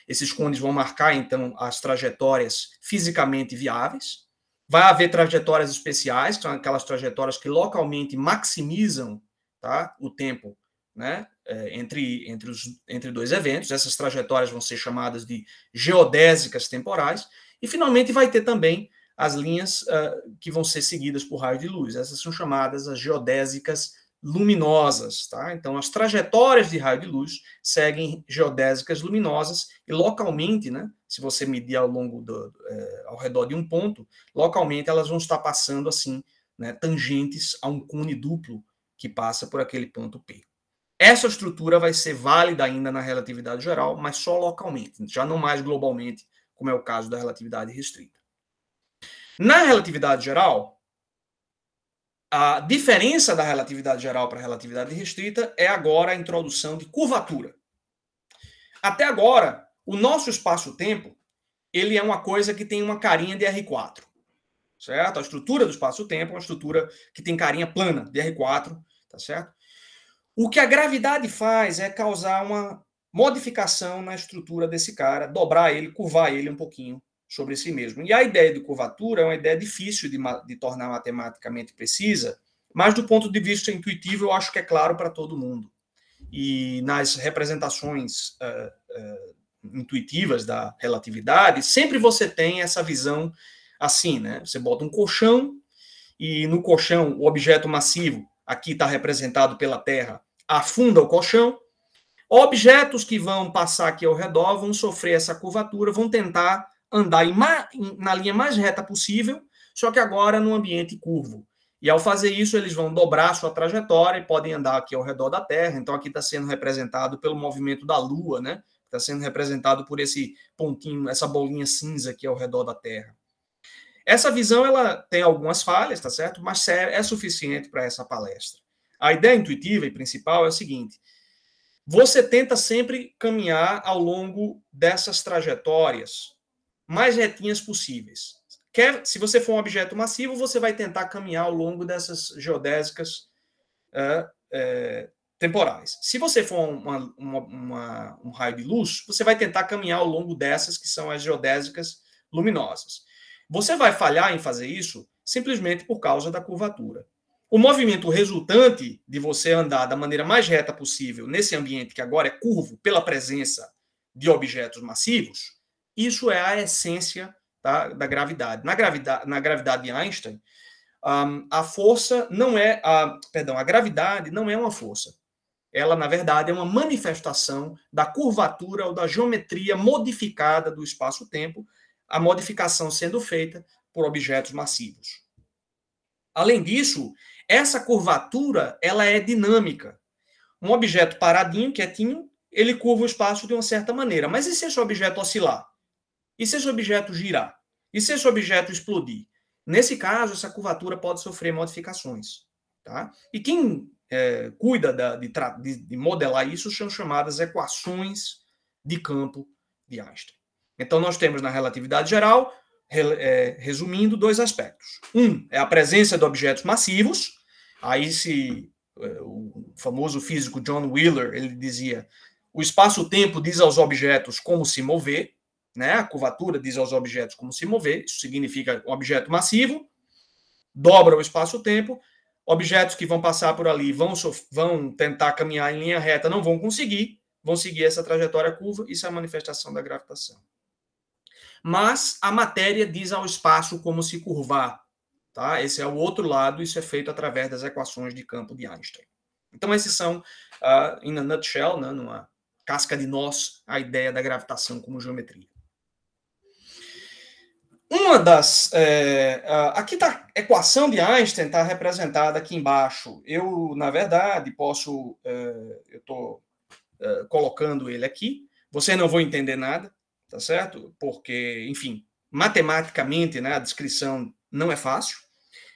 Esses cones vão marcar, então, as trajetórias fisicamente viáveis, Vai haver trajetórias especiais, que são aquelas trajetórias que localmente maximizam tá, o tempo né, é, entre, entre, os, entre dois eventos. Essas trajetórias vão ser chamadas de geodésicas temporais. E, finalmente, vai ter também as linhas uh, que vão ser seguidas por raio de luz. Essas são chamadas as geodésicas luminosas. Tá? Então, as trajetórias de raio de luz seguem geodésicas luminosas e localmente, né, se você medir ao longo do, é, ao redor de um ponto, localmente elas vão estar passando assim, né, tangentes a um cone duplo que passa por aquele ponto P. Essa estrutura vai ser válida ainda na relatividade geral, mas só localmente, já não mais globalmente, como é o caso da relatividade restrita. Na relatividade geral, a diferença da relatividade geral para a relatividade restrita é agora a introdução de curvatura. Até agora, o nosso espaço-tempo, ele é uma coisa que tem uma carinha de R4. Certo? A estrutura do espaço-tempo é uma estrutura que tem carinha plana, de R4, tá certo? O que a gravidade faz é causar uma modificação na estrutura desse cara, dobrar ele, curvar ele um pouquinho sobre si mesmo. E a ideia de curvatura é uma ideia difícil de, de tornar matematicamente precisa, mas do ponto de vista intuitivo eu acho que é claro para todo mundo. E nas representações uh, uh, intuitivas da relatividade, sempre você tem essa visão assim, né? Você bota um colchão e no colchão o objeto massivo, aqui está representado pela Terra, afunda o colchão. Objetos que vão passar aqui ao redor vão sofrer essa curvatura, vão tentar andar em na linha mais reta possível, só que agora no ambiente curvo. E ao fazer isso, eles vão dobrar sua trajetória e podem andar aqui ao redor da Terra. Então, aqui está sendo representado pelo movimento da Lua, né? Está sendo representado por esse pontinho, essa bolinha cinza aqui ao redor da Terra. Essa visão ela tem algumas falhas, tá certo? Mas é suficiente para essa palestra. A ideia intuitiva e principal é o seguinte: você tenta sempre caminhar ao longo dessas trajetórias mais retinhas possíveis. Quer, se você for um objeto massivo, você vai tentar caminhar ao longo dessas geodésicas uh, uh, temporais. Se você for uma, uma, uma, um raio de luz, você vai tentar caminhar ao longo dessas que são as geodésicas luminosas. Você vai falhar em fazer isso simplesmente por causa da curvatura. O movimento resultante de você andar da maneira mais reta possível nesse ambiente que agora é curvo pela presença de objetos massivos isso é a essência tá, da gravidade. Na gravidade, na gravidade de Einstein, um, a força não é a, perdão, a gravidade não é uma força. Ela, na verdade, é uma manifestação da curvatura ou da geometria modificada do espaço-tempo, a modificação sendo feita por objetos massivos. Além disso, essa curvatura ela é dinâmica. Um objeto paradinho, quietinho, ele curva o espaço de uma certa maneira. Mas e se esse objeto oscilar? E se esse objeto girar? E se esse objeto explodir? Nesse caso, essa curvatura pode sofrer modificações. Tá? E quem é, cuida da, de, de, modelar isso são chamadas equações de campo de Einstein. Então, nós temos na relatividade geral, re, é, resumindo, dois aspectos. Um é a presença de objetos massivos. Aí, se é, o famoso físico John Wheeler ele dizia: o espaço-tempo diz aos objetos como se mover. Né? A curvatura diz aos objetos como se mover, isso significa um objeto massivo, dobra o espaço-tempo, objetos que vão passar por ali vão, vão tentar caminhar em linha reta, não vão conseguir, vão seguir essa trajetória curva, isso é a manifestação da gravitação. Mas a matéria diz ao espaço como se curvar, tá? Esse é o outro lado, isso é feito através das equações de campo de Einstein. Então esses são, em uh, ah, in nutshell, né, numa casca de nós, a ideia da gravitação como geometria. Uma das. É, aqui está a tá, equação de Einstein, está representada aqui embaixo. Eu, na verdade, posso. É, eu estou é, colocando ele aqui. Você não vai entender nada, tá certo? Porque, enfim, matematicamente, né, a descrição não é fácil.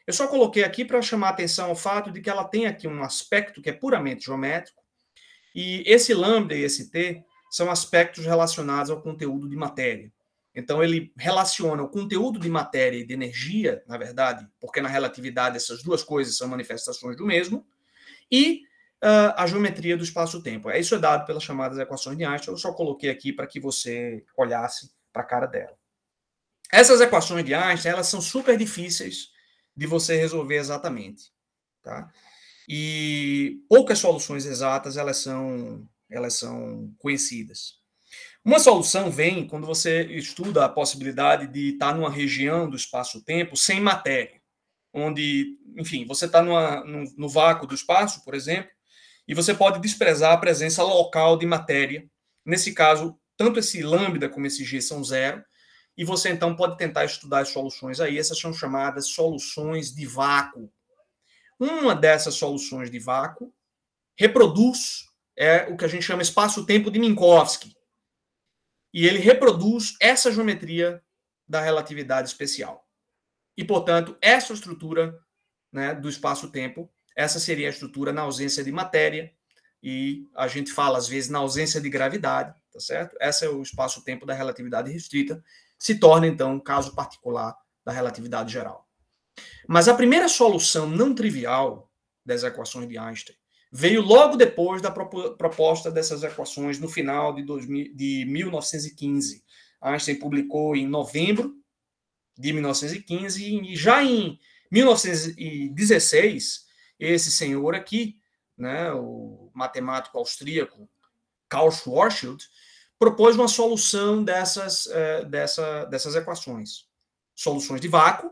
Eu só coloquei aqui para chamar atenção ao fato de que ela tem aqui um aspecto que é puramente geométrico. E esse lambda e esse t são aspectos relacionados ao conteúdo de matéria. Então, ele relaciona o conteúdo de matéria e de energia, na verdade, porque na relatividade essas duas coisas são manifestações do mesmo, e uh, a geometria do espaço-tempo. É isso é dado pelas chamadas equações de Einstein, eu só coloquei aqui para que você olhasse para a cara dela. Essas equações de Einstein, elas são super difíceis de você resolver exatamente, tá? E poucas soluções exatas, elas são, elas são conhecidas. Uma solução vem quando você estuda a possibilidade de estar tá numa região do espaço-tempo sem matéria, onde, enfim, você está no, no vácuo do espaço, por exemplo, e você pode desprezar a presença local de matéria. Nesse caso, tanto esse lambda como esse g são zero, e você então pode tentar estudar as soluções aí. Essas são chamadas soluções de vácuo. Uma dessas soluções de vácuo reproduz é o que a gente chama espaço-tempo de Minkowski. E ele reproduz essa geometria da relatividade especial. E, portanto, essa estrutura né, do espaço-tempo, essa seria a estrutura na ausência de matéria, e a gente fala, às vezes, na ausência de gravidade, tá certo? Essa é o espaço-tempo da relatividade restrita, se torna, então, um caso particular da relatividade geral. Mas a primeira solução não trivial das equações de Einstein veio logo depois da proposta dessas equações no final de, 2000, de 1915. Einstein publicou em novembro de 1915 e já em 1916 esse senhor aqui, né, o matemático austríaco Karl Schwarzschild, propôs uma solução dessas, eh, dessa, dessas equações, soluções de vácuo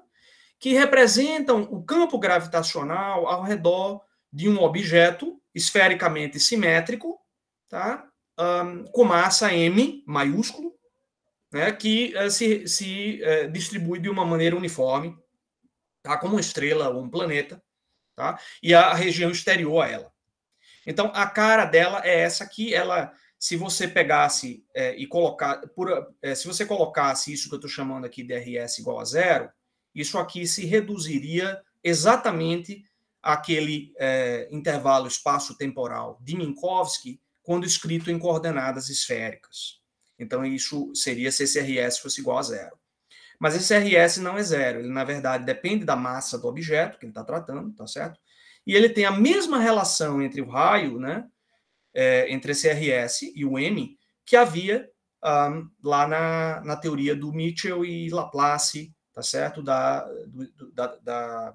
que representam o campo gravitacional ao redor de um objeto esfericamente simétrico, tá? Um, com massa m maiúsculo, né? que uh, se, se uh, distribui de uma maneira uniforme, tá? como uma estrela ou um planeta, tá? e a região exterior a ela. Então, a cara dela é essa aqui. Ela, se você pegasse é, e colocar, por, é, se você colocasse isso que eu estou chamando aqui de RS igual a zero, isso aqui se reduziria exatamente aquele é, intervalo espaço-temporal de Minkowski quando escrito em coordenadas esféricas. Então, isso seria se esse RS fosse igual a zero. Mas esse RS não é zero, ele, na verdade, depende da massa do objeto que ele está tratando, tá certo? E ele tem a mesma relação entre o raio, né, é, entre esse RS e o M, que havia um, lá na, na teoria do Mitchell e Laplace, tá certo? Da, do, da, da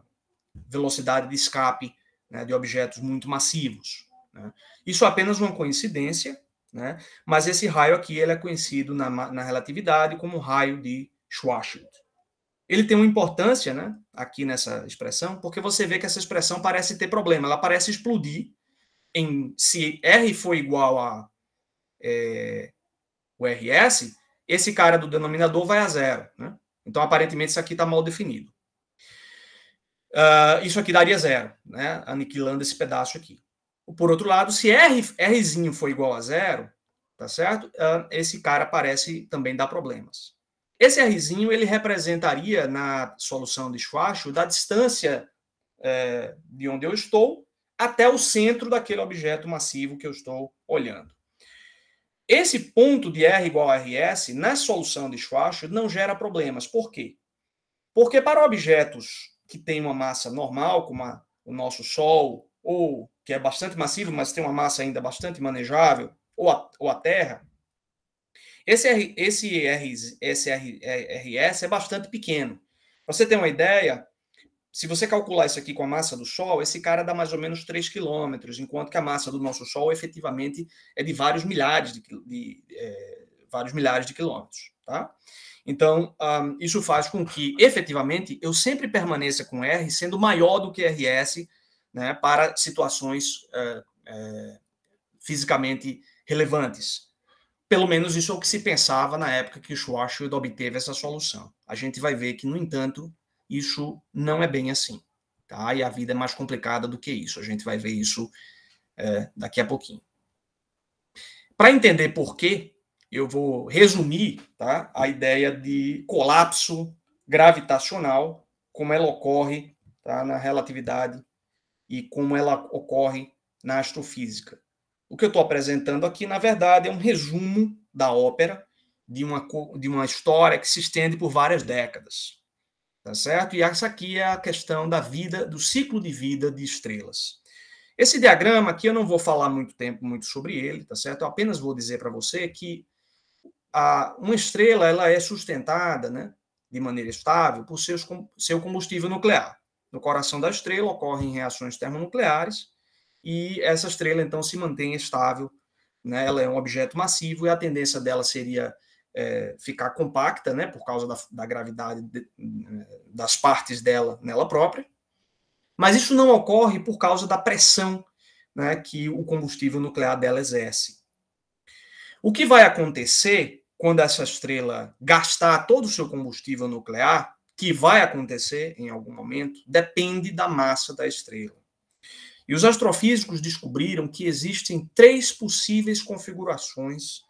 velocidade de escape né, de objetos muito massivos. Né? Isso é apenas uma coincidência, né? mas esse raio aqui ele é conhecido na, na relatividade como raio de Schwarzschild. Ele tem uma importância né, aqui nessa expressão, porque você vê que essa expressão parece ter problema, ela parece explodir em se R for igual a é, o RS, esse cara do denominador vai a zero. Né? Então, aparentemente, isso aqui está mal definido. Uh, isso aqui daria zero, né? aniquilando esse pedaço aqui. Por outro lado, se R, Rzinho for igual a zero, tá certo? Uh, esse cara parece também dar problemas. Esse Rzinho ele representaria na solução de Schwarzschild da distância é, de onde eu estou até o centro daquele objeto massivo que eu estou olhando. Esse ponto de R igual a RS, na solução de Schwarzschild, não gera problemas. Por quê? Porque para objetos que tem uma massa normal, como a, o nosso Sol, ou que é bastante massivo, mas tem uma massa ainda bastante manejável, ou a, ou a Terra, esse, R, esse, R, esse R, é, RS é bastante pequeno. Para você ter uma ideia, se você calcular isso aqui com a massa do Sol, esse cara dá mais ou menos 3 quilômetros, enquanto que a massa do nosso Sol efetivamente é de vários milhares de, de é, vários milhares de quilômetros. Tá? Então, um, isso faz com que, efetivamente, eu sempre permaneça com R sendo maior do que RS né, para situações é, é, fisicamente relevantes. Pelo menos isso é o que se pensava na época que Schwarzschild obteve essa solução. A gente vai ver que, no entanto, isso não é bem assim. Tá? E a vida é mais complicada do que isso. A gente vai ver isso é, daqui a pouquinho. Para entender por quê, eu vou resumir tá, a ideia de colapso gravitacional, como ela ocorre tá, na relatividade e como ela ocorre na astrofísica. O que eu estou apresentando aqui, na verdade, é um resumo da ópera, de uma, de uma história que se estende por várias décadas. Tá certo? E essa aqui é a questão da vida, do ciclo de vida de estrelas. Esse diagrama aqui eu não vou falar muito tempo muito sobre ele, tá certo? Eu apenas vou dizer para você que a, uma estrela ela é sustentada né, de maneira estável por seus, seu combustível nuclear. No coração da estrela ocorrem reações termonucleares e essa estrela então se mantém estável. Né? Ela é um objeto massivo e a tendência dela seria é, ficar compacta, né, por causa da, da gravidade de, das partes dela nela própria. Mas isso não ocorre por causa da pressão né, que o combustível nuclear dela exerce. O que vai acontecer quando essa estrela gastar todo o seu combustível nuclear, que vai acontecer em algum momento, depende da massa da estrela. E os astrofísicos descobriram que existem três possíveis configurações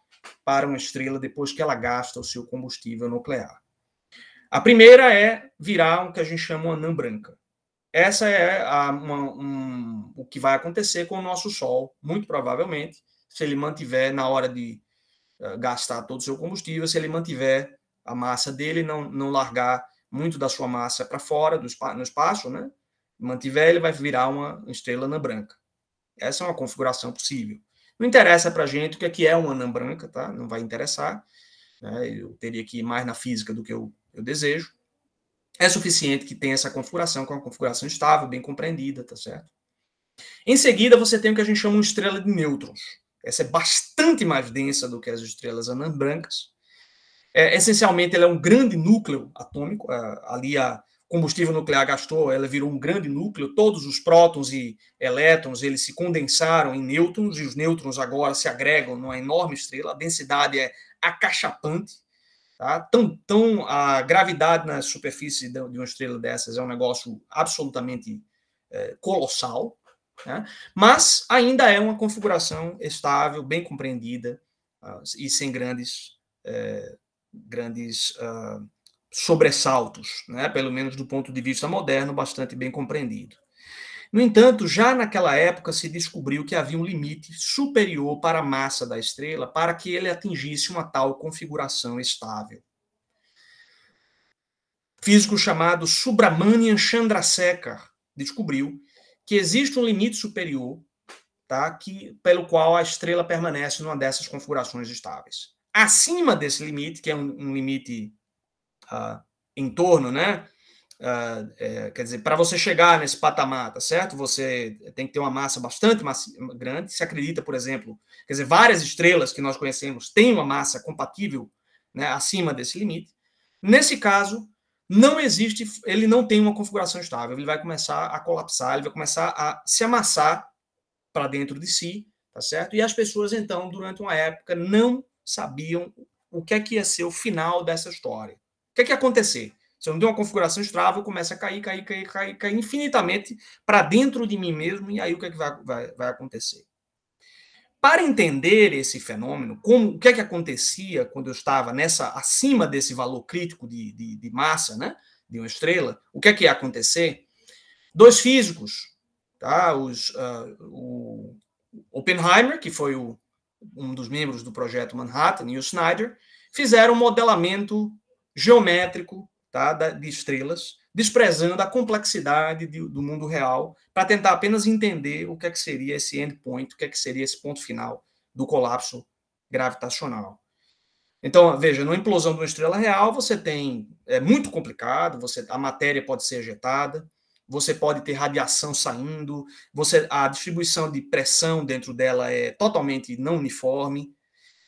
para uma estrela depois que ela gasta o seu combustível nuclear. A primeira é virar o que a gente chama uma anã branca. Essa é a, uma, um, o que vai acontecer com o nosso Sol, muito provavelmente, se ele mantiver na hora de eh, gastar todo o seu combustível se ele mantiver a massa dele, não, não largar muito da sua massa para fora do espaço, no espaço, né? Mantiver, ele vai virar uma estrela anã branca. Essa é uma configuração possível. Não interessa para a gente o que é, que é uma anã branca, tá? Não vai interessar. Né? Eu teria que ir mais na física do que eu, eu desejo. É suficiente que tenha essa configuração, que é uma configuração estável, bem compreendida, tá certo? Em seguida, você tem o que a gente chama de estrela de nêutrons. Essa é bastante mais densa do que as estrelas anã brancas. É, essencialmente, ela é um grande núcleo atômico. É, ali a combustível nuclear gastou, ela virou um grande núcleo. Todos os prótons e elétrons eles se condensaram em nêutrons e os nêutrons agora se agregam numa enorme estrela. A densidade é acachapante. Tá? Tão, tão a gravidade na superfície de uma estrela dessas é um negócio absolutamente é, colossal. Né? Mas ainda é uma configuração estável, bem compreendida uh, e sem grandes, é, grandes uh, sobressaltos, né? pelo menos do ponto de vista moderno, bastante bem compreendido. No entanto, já naquela época se descobriu que havia um limite superior para a massa da estrela para que ele atingisse uma tal configuração estável. Físico chamado Subramanian Chandrasekhar descobriu que existe um limite superior, tá? Que pelo qual a estrela permanece numa dessas configurações estáveis. Acima desse limite, que é um, um limite uh, em torno, né? Uh, é, quer dizer, para você chegar nesse patamar, tá certo? Você tem que ter uma massa bastante massa, grande. Se acredita, por exemplo, quer dizer, várias estrelas que nós conhecemos têm uma massa compatível né, acima desse limite. Nesse caso, não existe, ele não tem uma configuração estável, ele vai começar a colapsar, ele vai começar a se amassar para dentro de si, tá certo? E as pessoas então, durante uma época, não sabiam o que é que ia ser o final dessa história. O que é que ia acontecer? Se eu não tenho uma configuração estável, começa a cair, cair, cair, cair, cair infinitamente para dentro de mim mesmo, e aí o que é que vai, vai, vai acontecer? Para entender esse fenômeno, como, o que é que acontecia quando eu estava nessa acima desse valor crítico de, de, de massa, né, de uma estrela, o que é que ia acontecer? Dois físicos, tá, os, uh, o Oppenheimer, que foi o, um dos membros do projeto Manhattan, e o Snyder, fizeram um modelamento geométrico tá, de estrelas desprezando a complexidade de, do mundo real para tentar apenas entender o que é que seria esse endpoint, o que é que seria esse ponto final do colapso gravitacional. Então, veja, numa implosão de uma estrela real, você tem é muito complicado, você a matéria pode ser ejetada, você pode ter radiação saindo, você a distribuição de pressão dentro dela é totalmente não uniforme.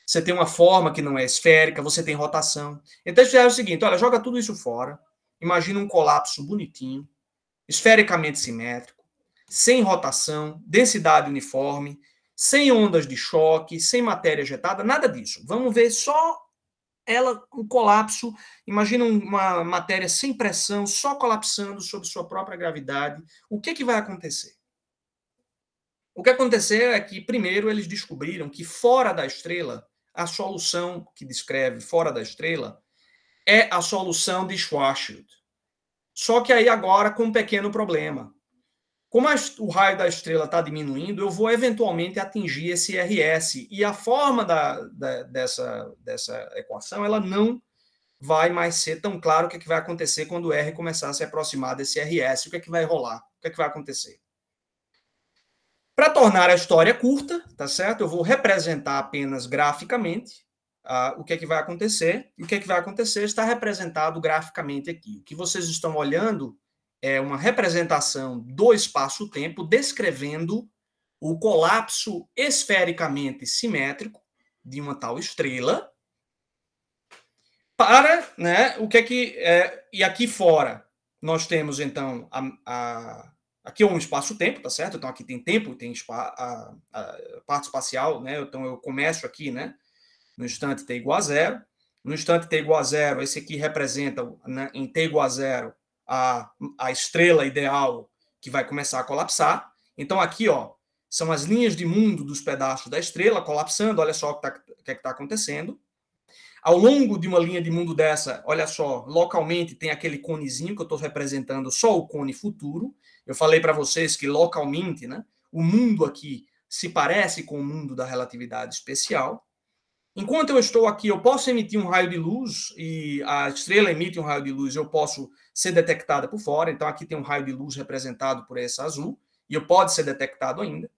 Você tem uma forma que não é esférica, você tem rotação. Então, eles fizeram é o seguinte, olha, joga tudo isso fora, Imagina um colapso bonitinho, esfericamente simétrico, sem rotação, densidade uniforme, sem ondas de choque, sem matéria ejetada, nada disso. Vamos ver só ela o colapso. Imagina uma matéria sem pressão, só colapsando sob sua própria gravidade. O que, é que vai acontecer? O que aconteceu é que, primeiro, eles descobriram que fora da estrela, a solução que descreve fora da estrela é a solução de Schwarzschild. Só que aí agora com um pequeno problema. Como a, o raio da estrela está diminuindo, eu vou eventualmente atingir esse RS. E a forma da, da, dessa, dessa equação, ela não vai mais ser tão claro o que, é que vai acontecer quando o R começar a se aproximar desse RS. O que é que vai rolar? O que é que vai acontecer? Para tornar a história curta, tá certo? Eu vou representar apenas graficamente uh, o que é que vai acontecer. E o que é que vai acontecer está representado graficamente aqui. O que vocês estão olhando é uma representação do espaço-tempo descrevendo o colapso esfericamente simétrico de uma tal estrela para né, o que é que. É, e aqui fora nós temos então a, a aqui é um espaço-tempo, tá certo? Então aqui tem tempo, tem a, a, parte espacial, né? Então eu começo aqui, né? no instante t igual a zero. No instante t igual a zero, esse aqui representa né, em t igual a zero a, a estrela ideal que vai começar a colapsar. Então aqui, ó, são as linhas de mundo dos pedaços da estrela colapsando. Olha só o que está que é que tá acontecendo. Ao longo de uma linha de mundo dessa, olha só, localmente tem aquele conezinho que eu estou representando só o cone futuro. Eu falei para vocês que localmente, né, o mundo aqui se parece com o mundo da relatividade especial. Enquanto eu estou aqui, eu posso emitir um raio de luz e a estrela emite um raio de luz, eu posso ser detectada por fora. Então aqui tem um raio de luz representado por essa azul e eu pode ser detectado ainda.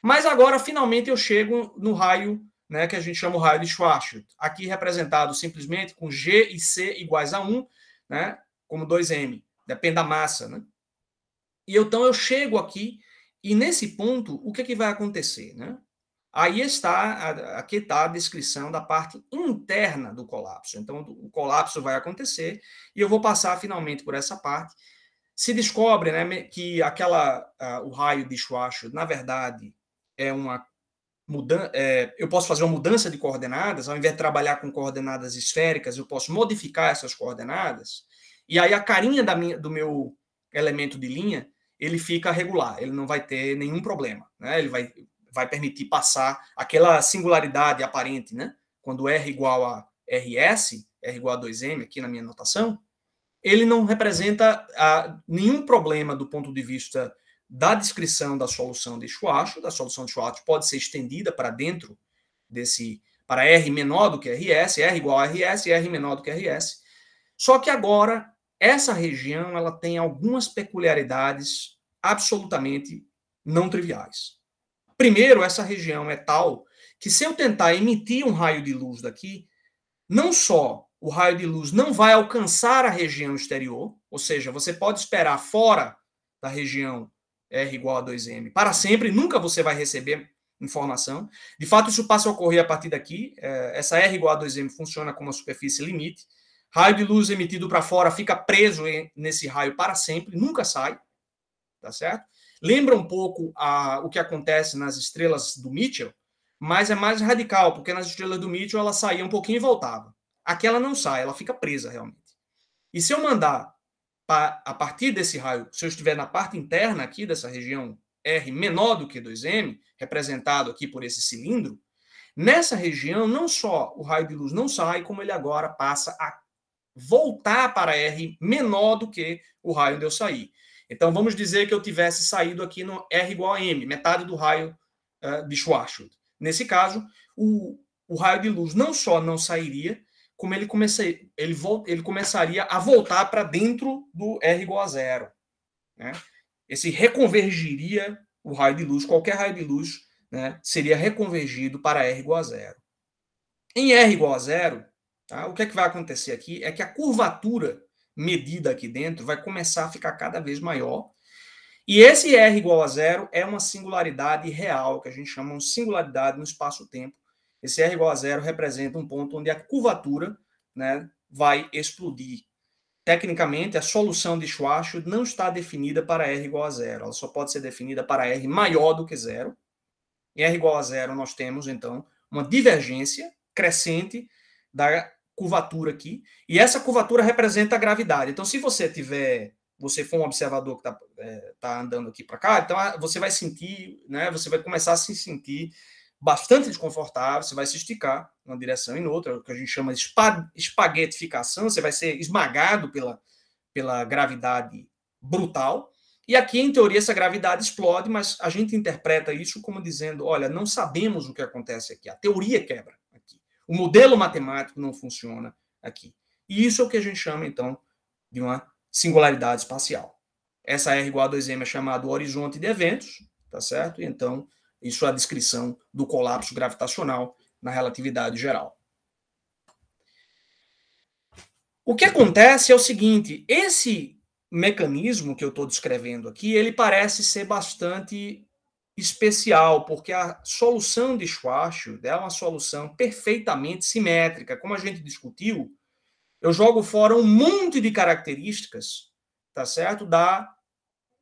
Mas agora finalmente eu chego no raio, né, que a gente chama o raio de Schwarzschild, aqui representado simplesmente com G e C iguais a 1, né, como 2m, depende da massa, né? E então eu chego aqui e nesse ponto, o que, é que vai acontecer? Né? Aí está, aqui está a descrição da parte interna do colapso. Então, o colapso vai acontecer e eu vou passar finalmente por essa parte. Se descobre né, que aquela, uh, o raio de Schwarzschild, na verdade, é uma mudança. É, eu posso fazer uma mudança de coordenadas, ao invés de trabalhar com coordenadas esféricas, eu posso modificar essas coordenadas. E aí a carinha da minha, do meu elemento de linha ele fica regular, ele não vai ter nenhum problema. Né? Ele vai vai permitir passar aquela singularidade aparente, né? Quando R igual a RS, R igual a 2M, aqui na minha notação, ele não representa a ah, nenhum problema do ponto de vista da descrição da solução de Schwarz. Da solução de Schwarz pode ser estendida para dentro desse, para R menor do que RS, R igual a RS, R menor do que RS. Só que agora, essa região ela tem algumas peculiaridades absolutamente não triviais. Primeiro, essa região é tal que se eu tentar emitir um raio de luz daqui, não só o raio de luz não vai alcançar a região exterior, ou seja, você pode esperar fora da região R igual a 2M para sempre, nunca você vai receber informação. De fato, isso passa a ocorrer a partir daqui. É, essa R igual a 2M funciona como uma superfície limite. Raio de luz emitido para fora fica preso nesse raio para sempre, nunca sai, tá certo? Lembra um pouco a, o que acontece nas estrelas do Mitchell, mas é mais radical, porque nas estrelas do Mitchell ela saía um pouquinho e voltava. Aqui ela não sai, ela fica presa realmente. E se eu mandar pra, a partir desse raio, se eu estiver na parte interna aqui dessa região R menor do que 2M, representado aqui por esse cilindro, nessa região não só o raio de luz não sai, como ele agora passa a voltar para R menor do que o raio onde eu saí. Então vamos dizer que eu tivesse saído aqui no R igual a M, metade do raio uh, de Schwarzschild. Nesse caso, o, o raio de luz não só não sairia, como ele, comecei, ele, vol, ele começaria a voltar para dentro do R igual a zero. Né? Esse reconvergiria o raio de luz, qualquer raio de luz né, seria reconvergido para R igual a zero. Em R igual a zero, tá, o que, é que vai acontecer aqui é que a curvatura medida aqui dentro vai começar a ficar cada vez maior. E esse R igual a zero é uma singularidade real, que a gente chama de singularidade no espaço-tempo. Esse R igual a zero representa um ponto onde a curvatura né, vai explodir. Tecnicamente, a solução de Schwarzschild não está definida para R igual a zero. Ela só pode ser definida para R maior do que zero. Em R igual a zero, nós temos, então, uma divergência crescente da curvatura aqui, e essa curvatura representa a gravidade. Então, se você tiver, você for um observador que está é, tá andando aqui para cá, então ah, você vai sentir, né, você vai começar a se sentir bastante desconfortável, você vai se esticar numa direção e em outra, o que a gente chama de espaguetificação, você vai ser esmagado pela, pela gravidade brutal. E aqui, em teoria, essa gravidade explode, mas a gente interpreta isso como dizendo: olha, não sabemos o que acontece aqui, a teoria quebra. O modelo matemático não funciona aqui. E isso é o que a gente chama, então, de uma singularidade espacial. Essa R igual a 2M é chamada horizonte de eventos, tá certo? E Então, isso é a descrição do colapso gravitacional na relatividade geral. O que acontece é o seguinte, esse mecanismo que eu estou descrevendo aqui, ele parece ser bastante especial, porque a solução de Schwarzschild é uma solução perfeitamente simétrica. Como a gente discutiu, eu jogo fora um monte de características, tá certo? Da,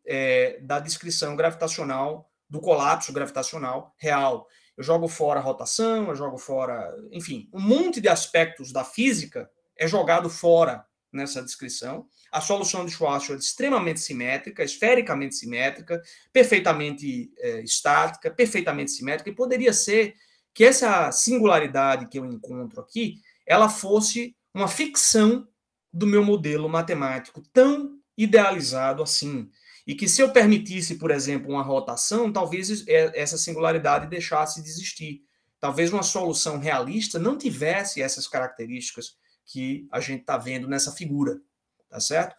é, da descrição gravitacional, do colapso gravitacional real. Eu jogo fora rotação, eu jogo fora. Enfim, um monte de aspectos da física é jogado fora nessa descrição. A solução de Schwarzschild é extremamente simétrica, esfericamente simétrica, perfeitamente é, estática, perfeitamente simétrica, e poderia ser que essa singularidade que eu encontro aqui, ela fosse uma ficção do meu modelo matemático tão idealizado assim. E que se eu permitisse, por exemplo, uma rotação, talvez é, essa singularidade deixasse de existir. Talvez uma solução realista não tivesse essas características que a gente está vendo nessa figura, tá certo?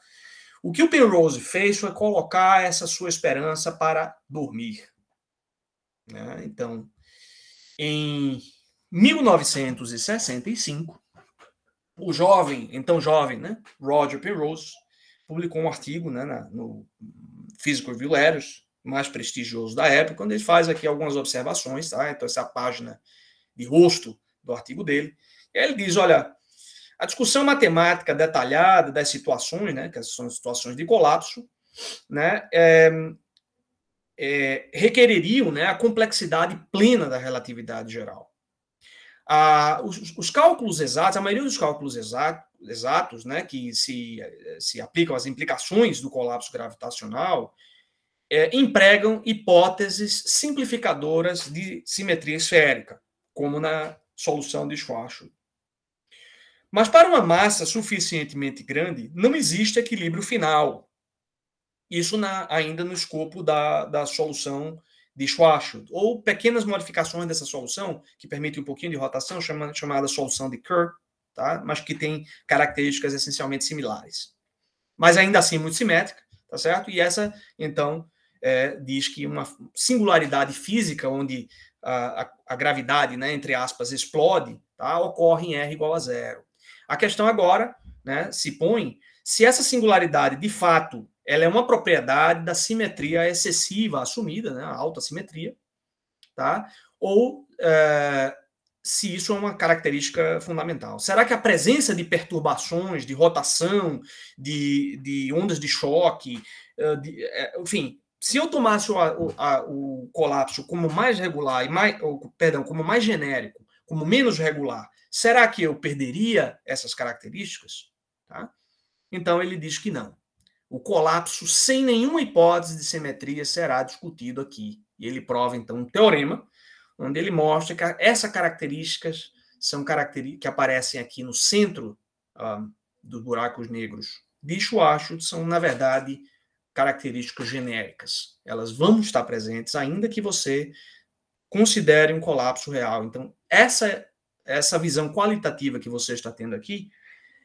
O que o Penrose fez foi colocar essa sua esperança para dormir. Né? Então, em 1965, o jovem, então jovem, né, Roger Penrose, publicou um artigo né, na, no Physical Review Letters, mais prestigioso da época, onde ele faz aqui algumas observações, tá? Então, essa página de rosto do artigo dele. Ele diz: olha, a discussão matemática detalhada das situações, né, que são situações de colapso, né, é, é, requereriam né, a complexidade plena da relatividade geral. Ah, os, os, cálculos exatos, a maioria dos cálculos exato, exatos né, que se, se aplicam às implicações do colapso gravitacional é, empregam hipóteses simplificadoras de simetria esférica, como na solução de Schwarzschild. Mas para uma massa suficientemente grande, não existe equilíbrio final. Isso na, ainda no escopo da, da solução de Schwarzschild. Ou pequenas modificações dessa solução, que permite um pouquinho de rotação, chama, chamada solução de Kerr, tá? mas que tem características essencialmente similares. Mas ainda assim muito simétrica, tá certo? E essa, então, é, diz que uma singularidade física, onde a, a, a gravidade, né, entre aspas, explode, tá? ocorre em R igual a zero. A questão agora né, se põe se essa singularidade, de fato, ela é uma propriedade da simetria excessiva assumida, né, a alta simetria, tá? ou é, se isso é uma característica fundamental. Será que a presença de perturbações, de rotação, de, de ondas de choque, eh, de, eh, enfim, se eu tomasse o, a, o, colapso como mais regular e mais, ou, perdão, como mais genérico, como menos regular Será que eu perderia essas características? Tá? Então ele diz que não. O colapso, sem nenhuma hipótese de simetria, será discutido aqui. E ele prova, então, um teorema, onde ele mostra que essas características são características que aparecem aqui no centro ah, dos buracos negros de Schwarzschild, são, na verdade, características genéricas. Elas vão estar presentes, ainda que você considere um colapso real. Então, essa essa visão qualitativa que você está tendo aqui,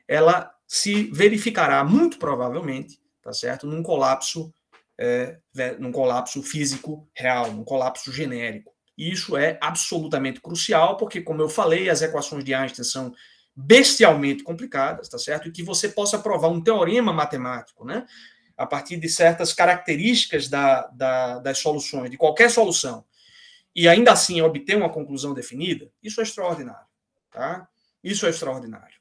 ela se verificará muito provavelmente, tá certo, num colapso, é, né, num colapso físico real, num colapso genérico. E isso é absolutamente crucial, porque como eu falei, as equações de Einstein são bestialmente complicadas, tá certo? E que você possa provar um teorema matemático, né? A partir de certas características da, da, das soluções, de qualquer solução, e ainda assim obter uma conclusão definida, isso é extraordinário. Tá? Isso é extraordinário.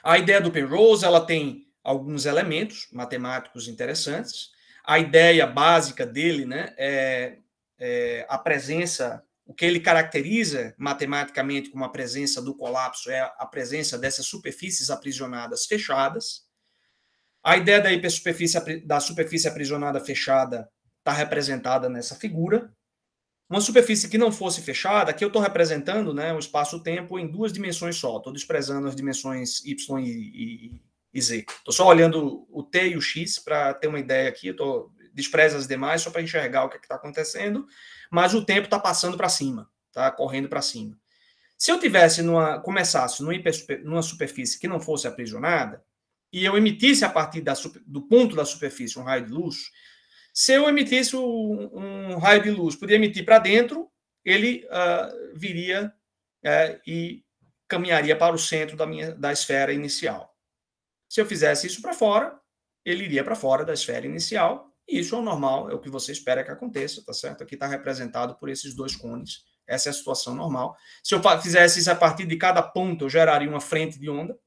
A ideia do Penrose ela tem alguns elementos matemáticos interessantes. A ideia básica dele né, é, é a presença, o que ele caracteriza matematicamente como a presença do colapso é a presença dessas superfícies aprisionadas fechadas. A ideia da da superfície aprisionada fechada está representada nessa figura. Uma superfície que não fosse fechada, aqui eu estou representando né, o espaço-tempo em duas dimensões só, estou desprezando as dimensões y e, e, e z. Estou só olhando o t e o x para ter uma ideia aqui, estou despreza as demais só para enxergar o que é está acontecendo, mas o tempo está passando para cima, está correndo para cima. Se eu tivesse numa, começasse numa, numa superfície que não fosse aprisionada, e eu emitisse a partir da, do ponto da superfície um raio de luz, se eu emitisse um, um raio de luz, podia emitir para dentro, ele uh, viria é, e caminharia para o centro da, minha, da esfera inicial. Se eu fizesse isso para fora, ele iria para fora da esfera inicial, e isso é o normal, é o que você espera que aconteça, tá certo? Aqui está representado por esses dois cones, essa é a situação normal. Se eu fizesse isso a partir de cada ponto, eu geraria uma frente de onda.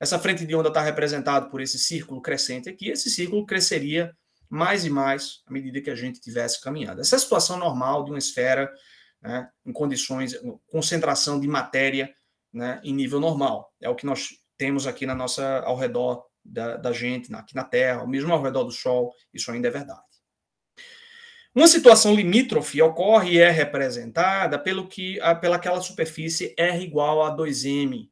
Essa frente de onda está representada por esse círculo crescente aqui, esse círculo cresceria mais e mais à medida que a gente tivesse caminhando Essa é a situação normal de uma esfera né, em condições, concentração de matéria né, em nível normal. É o que nós temos aqui na nossa, ao redor da, da gente, aqui na Terra, mesmo ao redor do Sol, isso ainda é verdade. Uma situação limítrofe ocorre e é representada pelo que, pela aquela superfície R igual a 2m.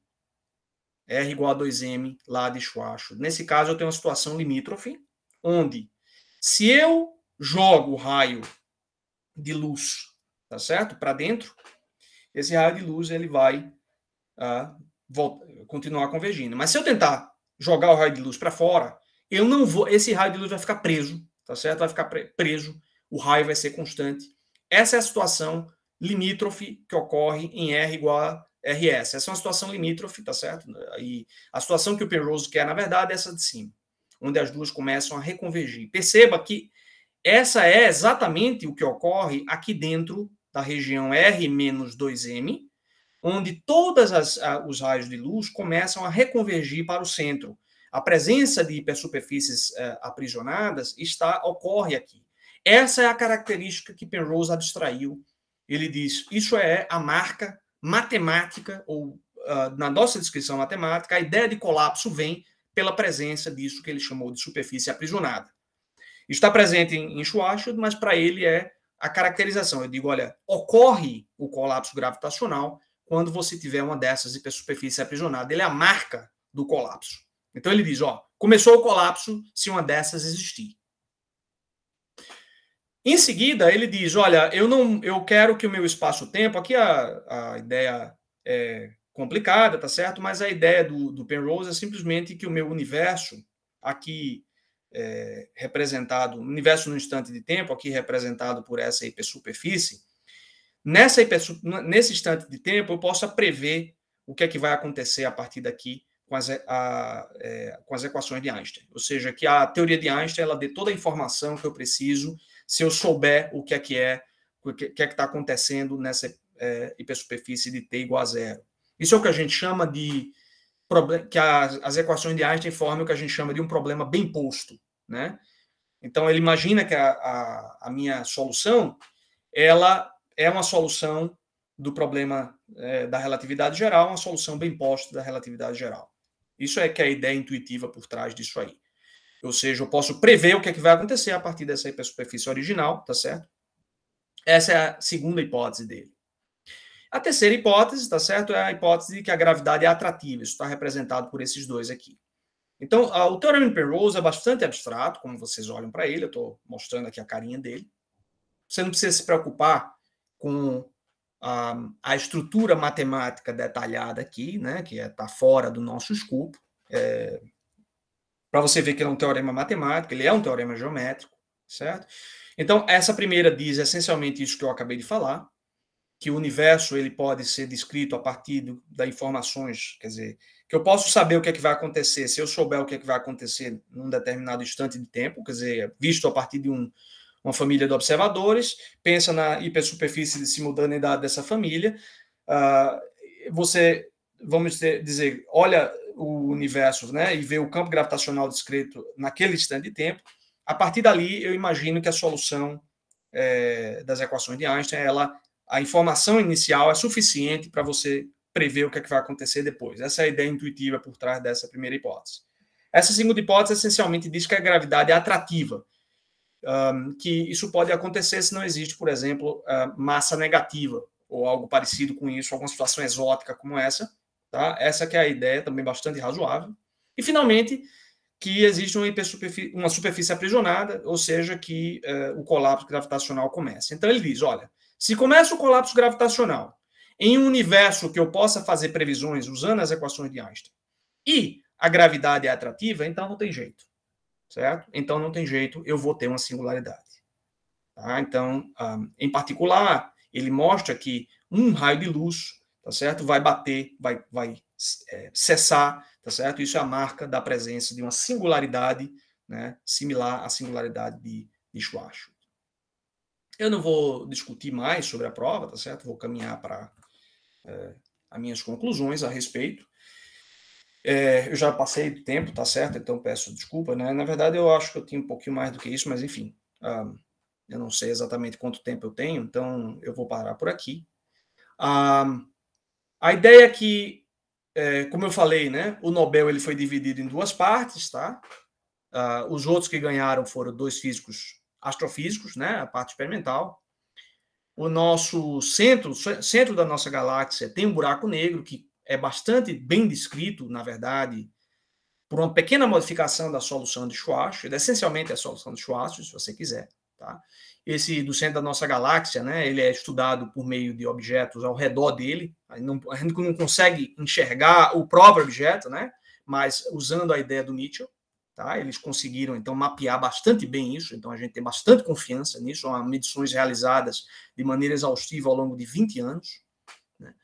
R igual a 2m lá de Schwarzschild. Nesse caso, eu tenho uma situação limítrofe, onde se eu jogo o raio de luz, tá certo? Para dentro, esse raio de luz ele vai ah, volta, continuar convergindo. Mas se eu tentar jogar o raio de luz para fora, eu não vou, esse raio de luz vai ficar preso, tá certo? Vai ficar preso, o raio vai ser constante. Essa é a situação limítrofe que ocorre em R igual a RS. Essa é uma situação limítrofe, tá certo? E a situação que o Penrose quer, na verdade, é essa de cima onde as duas começam a reconvergir. Perceba que essa é exatamente o que ocorre aqui dentro da região R-2M, onde todos os raios de luz começam a reconvergir para o centro. A presença de hipersuperfícies uh, aprisionadas está ocorre aqui. Essa é a característica que Penrose abstraiu. Ele diz: isso é a marca matemática, ou uh, na nossa descrição matemática, a ideia de colapso vem pela presença disso que ele chamou de superfície aprisionada. Está presente em, em Schwarzschild, mas para ele é a caracterização. Eu digo, olha, ocorre o colapso gravitacional quando você tiver uma dessas hipersuperfícies aprisionada. Ele é a marca do colapso. Então ele diz, ó, começou o colapso se uma dessas existir. Em seguida, ele diz, olha, eu não, eu quero que o meu espaço-tempo, aqui a, a ideia é, complicada, tá certo? Mas a ideia do, do Penrose é simplesmente que o meu universo, aqui é, representado, universo no instante de tempo, aqui representado por essa hipersuperfície, nessa hiper, nesse instante de tempo eu possa prever o que é que vai acontecer a partir daqui com as, a, é, com as equações de Einstein. Ou seja, que a teoria de Einstein ela dê toda a informação que eu preciso se eu souber o que é que é, o que é que está acontecendo nessa é, hipersuperfície de T igual a zero. Isso é o que a gente chama de que as, as equações de Einstein formam o que a gente chama de um problema bem posto, né? Então ele imagina que a, a, a minha solução ela é uma solução do problema é, da relatividade geral, uma solução bem posta da relatividade geral. Isso é que é a ideia intuitiva por trás disso aí. Ou seja, eu posso prever o que, é que vai acontecer a partir dessa hipersuperfície original, tá certo? Essa é a segunda hipótese dele. A terceira hipótese, tá certo? É a hipótese de que a gravidade é atrativa. Isso está representado por esses dois aqui. Então, o Theorem de Penrose é bastante abstrato, como vocês olham para ele, eu estou mostrando aqui a carinha dele. Você não precisa se preocupar com a, a estrutura matemática detalhada aqui, né, que está é, tá fora do nosso escopo. É, para você ver que ele é um teorema matemático, ele é um teorema geométrico, certo? Então, essa primeira diz essencialmente isso que eu acabei de falar que o universo ele pode ser descrito a partir do, informações, quer dizer, que eu posso saber o que é que vai acontecer, se eu souber o que é que vai acontecer num determinado instante de tempo, quer dizer, visto a partir de um, uma família de observadores, pensa na hipersuperfície de simultaneidade dessa família, uh, você, vamos dizer, olha o universo né, e vê o campo gravitacional descrito naquele instante de tempo, a partir dali eu imagino que a solução é, das equações de Einstein ela a informação inicial é suficiente para você prever o que, é que vai acontecer depois. Essa é a ideia intuitiva por trás dessa primeira hipótese. Essa segunda hipótese essencialmente diz que a gravidade é atrativa, um, que isso pode acontecer se não existe, por exemplo, massa negativa ou algo parecido com isso, alguma situação exótica como essa. Tá? Essa que é a ideia, também bastante razoável. E, finalmente, que existe uma, superfície, uma superfície aprisionada, ou seja, que uh, o colapso gravitacional começa. Então, ele diz, olha, se começa o colapso gravitacional em um universo que eu possa fazer previsões usando as equações de Einstein e a gravidade é atrativa, então não tem jeito. Certo? Então não tem jeito, eu vou ter uma singularidade. Tá? Então, um, em particular, ele mostra que um raio de luz, tá certo? Vai bater, vai, vai é, cessar, tá certo? Isso é a marca da presença de uma singularidade, né? Similar à singularidade de, de Schwarzschild. Eu não vou discutir mais sobre a prova, tá certo? Vou caminhar para é, as minhas conclusões a respeito. É, eu já passei do tempo, tá certo? Então peço desculpa, né? Na verdade, eu acho que eu tenho um pouquinho mais do que isso, mas enfim. eu não sei exatamente quanto tempo eu tenho, então eu vou parar por aqui. a ideia é que, é, como eu falei, né? O Nobel ele foi dividido em duas partes, tá? Ah, os outros que ganharam foram dois físicos astrofísicos, né, a parte experimental. O nosso centro, centro da nossa galáxia tem um buraco negro que é bastante bem descrito, na verdade, por uma pequena modificação da solução de Schwarzschild, essencialmente a solução de Schwarzschild, se você quiser, tá? Esse do centro da nossa galáxia, né, ele é estudado por meio de objetos ao redor dele, a gente não consegue enxergar o próprio objeto, né, mas usando a ideia do Mitchell. Tá? Eles conseguiram, então, mapear bastante bem isso, então a gente tem bastante confiança nisso. Há medições realizadas de maneira exaustiva ao longo de 20 anos. Né?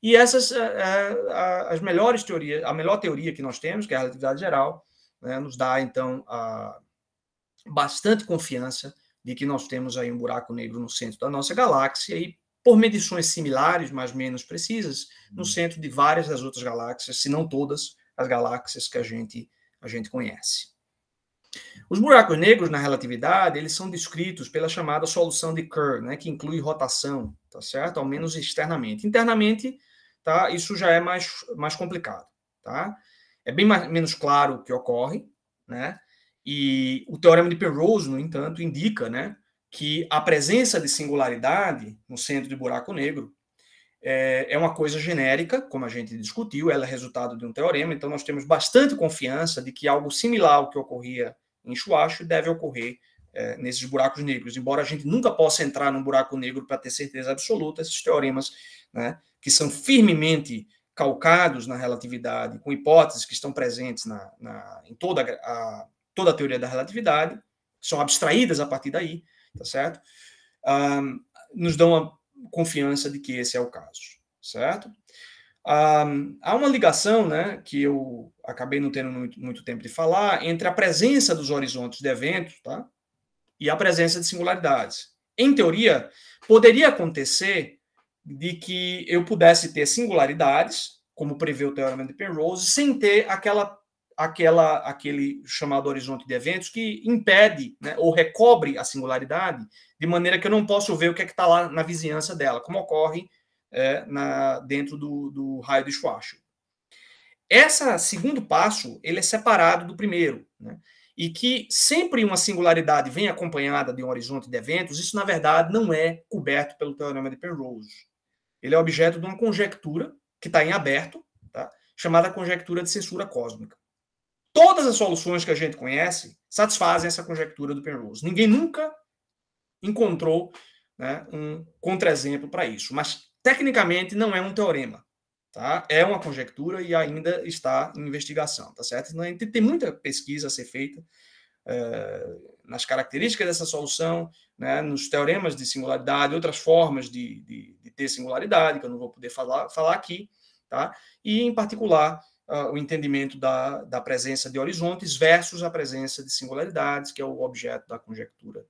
E essas eh, eh, as melhores teorias, a melhor teoria que nós temos, que é a relatividade geral, né, nos dá, então, a, bastante confiança de que nós temos aí um buraco negro no centro da nossa galáxia e por medições similares, mas menos precisas, no hum. centro de várias das outras galáxias, se não todas as galáxias que a gente a gente conhece. Os buracos negros na relatividade, eles são descritos pela chamada solução de Kerr, né, que inclui rotação, tá certo? Ao menos externamente. Internamente, tá? Isso já é mais, mais complicado, tá? É bem mais, menos claro o que ocorre, né? E o teorema de Penrose, no entanto, indica, né, que a presença de singularidade no centro de buraco negro é, é, uma coisa genérica, como a gente discutiu, ela é resultado de um teorema, então nós temos bastante confiança de que algo similar ao que ocorria em Chuacho deve ocorrer é, nesses buracos negros. Embora a gente nunca possa entrar num buraco negro para ter certeza absoluta, esses teoremas, né, que são firmemente calcados na relatividade, com hipóteses que estão presentes na, na em toda a, toda a teoria da relatividade, são abstraídas a partir daí, tá certo? Um, nos dão uma confiança de que esse é o caso, certo? Ah, há uma ligação, né, que eu acabei não tendo muito, muito tempo de falar, entre a presença dos horizontes de eventos, tá? E a presença de singularidades. Em teoria, poderia acontecer de que eu pudesse ter singularidades, como prevê o teorema de Penrose, sem ter aquela aquela, aquele chamado horizonte de eventos que impede né, ou recobre a singularidade de maneira que eu não posso ver o que é está lá na vizinhança dela, como ocorre é, na, dentro do, do, raio de Schwarzschild. Esse segundo passo ele é separado do primeiro, né? e que sempre uma singularidade vem acompanhada de um horizonte de eventos, isso na verdade não é coberto pelo teorema de Penrose. Ele é objeto de uma conjectura que está em aberto, tá? chamada conjectura de censura cósmica. Todas as soluções que a gente conhece satisfazem essa conjectura do Penrose. Ninguém nunca encontrou né, um contra-exemplo para isso, mas tecnicamente não é um teorema, tá? É uma conjectura e ainda está em investigação, tá certo? Então, tem muita pesquisa a ser feita uh, nas características dessa solução, né, nos teoremas de singularidade, outras formas de, de, de ter singularidade, que eu não vou poder falar, falar aqui, tá? E, em particular, uh, o entendimento da, da presença de horizontes versus a presença de singularidades, que é o objeto da conjectura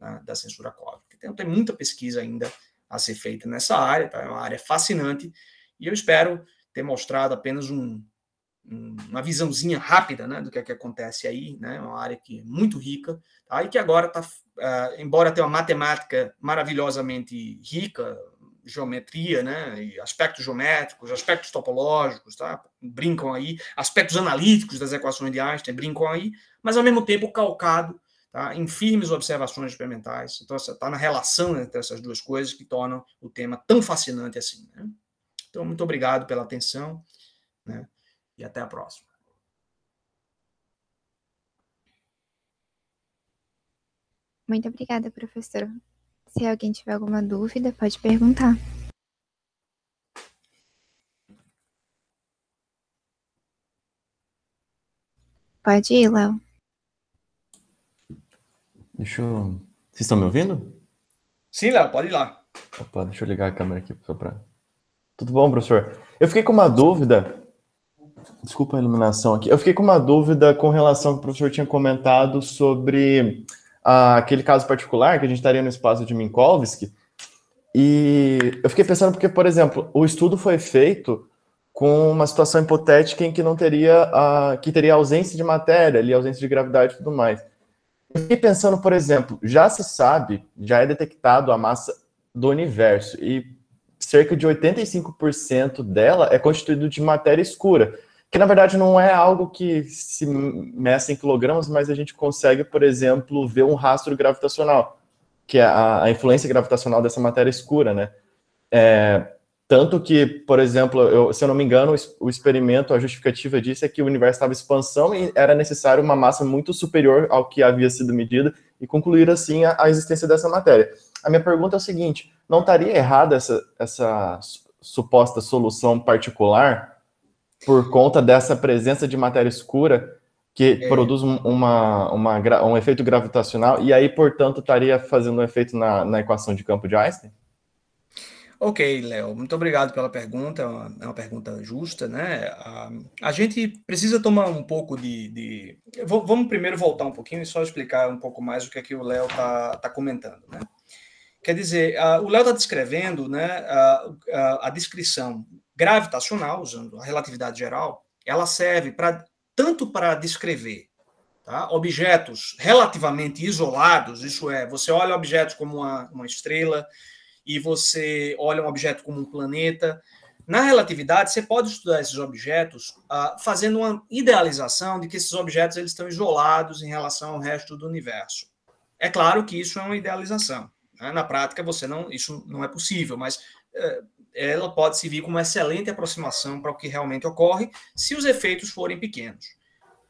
né, da censura cósmica. Então, tem muita pesquisa ainda a ser feita nessa área, tá? é uma área fascinante, e eu espero ter mostrado apenas um, um, uma visãozinha rápida né, do que, é que acontece aí, né, é uma área que é muito rica, tá? e que agora está, uh, ah, embora tenha uma matemática maravilhosamente rica, geometria, né? E aspectos geométricos, aspectos topológicos, tá? Brincam aí, aspectos analíticos das equações de Einstein brincam aí, mas ao mesmo tempo calcado tá? em firmes observações experimentais. Então, está na relação entre essas duas coisas que tornam o tema tão fascinante assim. Né? Então, muito obrigado pela atenção né? e até a próxima. Muito obrigada, professor. Se alguém tiver alguma dúvida, pode perguntar. Pode ir, Léo. Deixa eu. Vocês estão me ouvindo? Sim, Léo, pode ir lá. Opa, deixa eu ligar a câmera aqui só para. Tudo bom, professor? Eu fiquei com uma dúvida. Desculpa a iluminação aqui. Eu fiquei com uma dúvida com relação ao que o professor tinha comentado sobre aquele caso particular que a gente estaria no espaço de Minkowski. E eu fiquei pensando porque, por exemplo, o estudo foi feito com uma situação hipotética em que não teria a ah, que teria ausência de matéria, ali, ausência de gravidade e tudo mais. Eu fiquei pensando, por exemplo, já se sabe, já é detectado a massa do universo e cerca de 85% dela é constituído de matéria escura que na verdade não é algo que se meça em quilogramas, mas a gente consegue, por exemplo, ver um rastro gravitacional, que é a, a influência gravitacional dessa matéria escura, né? É, tanto que, por exemplo, eu, se eu não me engano, o experimento, a justificativa disso é que o universo estava em expansão e era necessário uma massa muito superior ao que havia sido medida e concluir assim a, a existência dessa matéria. A minha pergunta é o seguinte: não estaria errada essa, essa suposta solução particular por conta dessa presença de matéria escura que é. produz um, uma, uma, um efeito gravitacional e aí, portanto, estaria fazendo um efeito na, na equação de campo de Einstein? Ok, Léo, muito obrigado pela pergunta, é uma pergunta justa, né? A, a gente precisa tomar um pouco de. de... vamos primeiro voltar um pouquinho e só explicar um pouco mais o que é que o Léo está tá comentando, né? Quer dizer, a, o Léo está descrevendo né, a, a, a descrição gravitacional, usando a relatividade geral, ela serve para tanto para descrever tá, objetos relativamente isolados, isso é, você olha objetos como uma, uma estrela e você olha um objeto como um planeta. Na relatividade, você pode estudar esses objetos ah, fazendo uma idealização de que esses objetos eles estão isolados em relação ao resto do universo. É claro que isso é uma idealização. Né? Na prática, você não, isso não é possível, mas eh, ela pode servir como excelente aproximação para o que realmente ocorre, se os efeitos forem pequenos.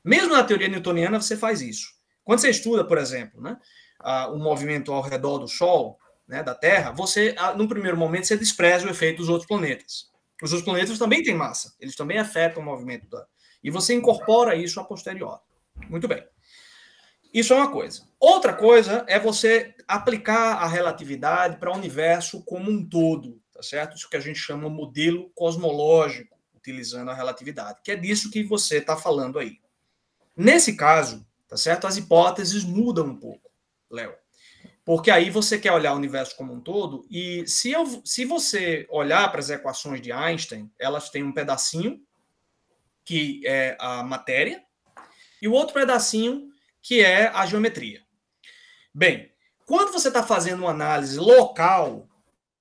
Mesmo na teoria newtoniana, você faz isso. Quando você estuda, por exemplo, né, o movimento ao redor do Sol, né, da Terra, você, no primeiro momento, você despreza o efeito dos outros planetas. Os outros planetas também têm massa, eles também afetam o movimento da. E você incorpora isso a posteriori. Muito bem. Isso é uma coisa. Outra coisa é você aplicar a relatividade para o universo como um todo. Tá certo? Isso que a gente chama modelo cosmológico, utilizando a relatividade, que é disso que você está falando aí. Nesse caso, tá certo? As hipóteses mudam um pouco, Léo. Porque aí você quer olhar o universo como um todo, e se, eu, se você olhar para as equações de Einstein, elas têm um pedacinho que é a matéria, e o outro pedacinho que é a geometria. Bem, quando você está fazendo uma análise local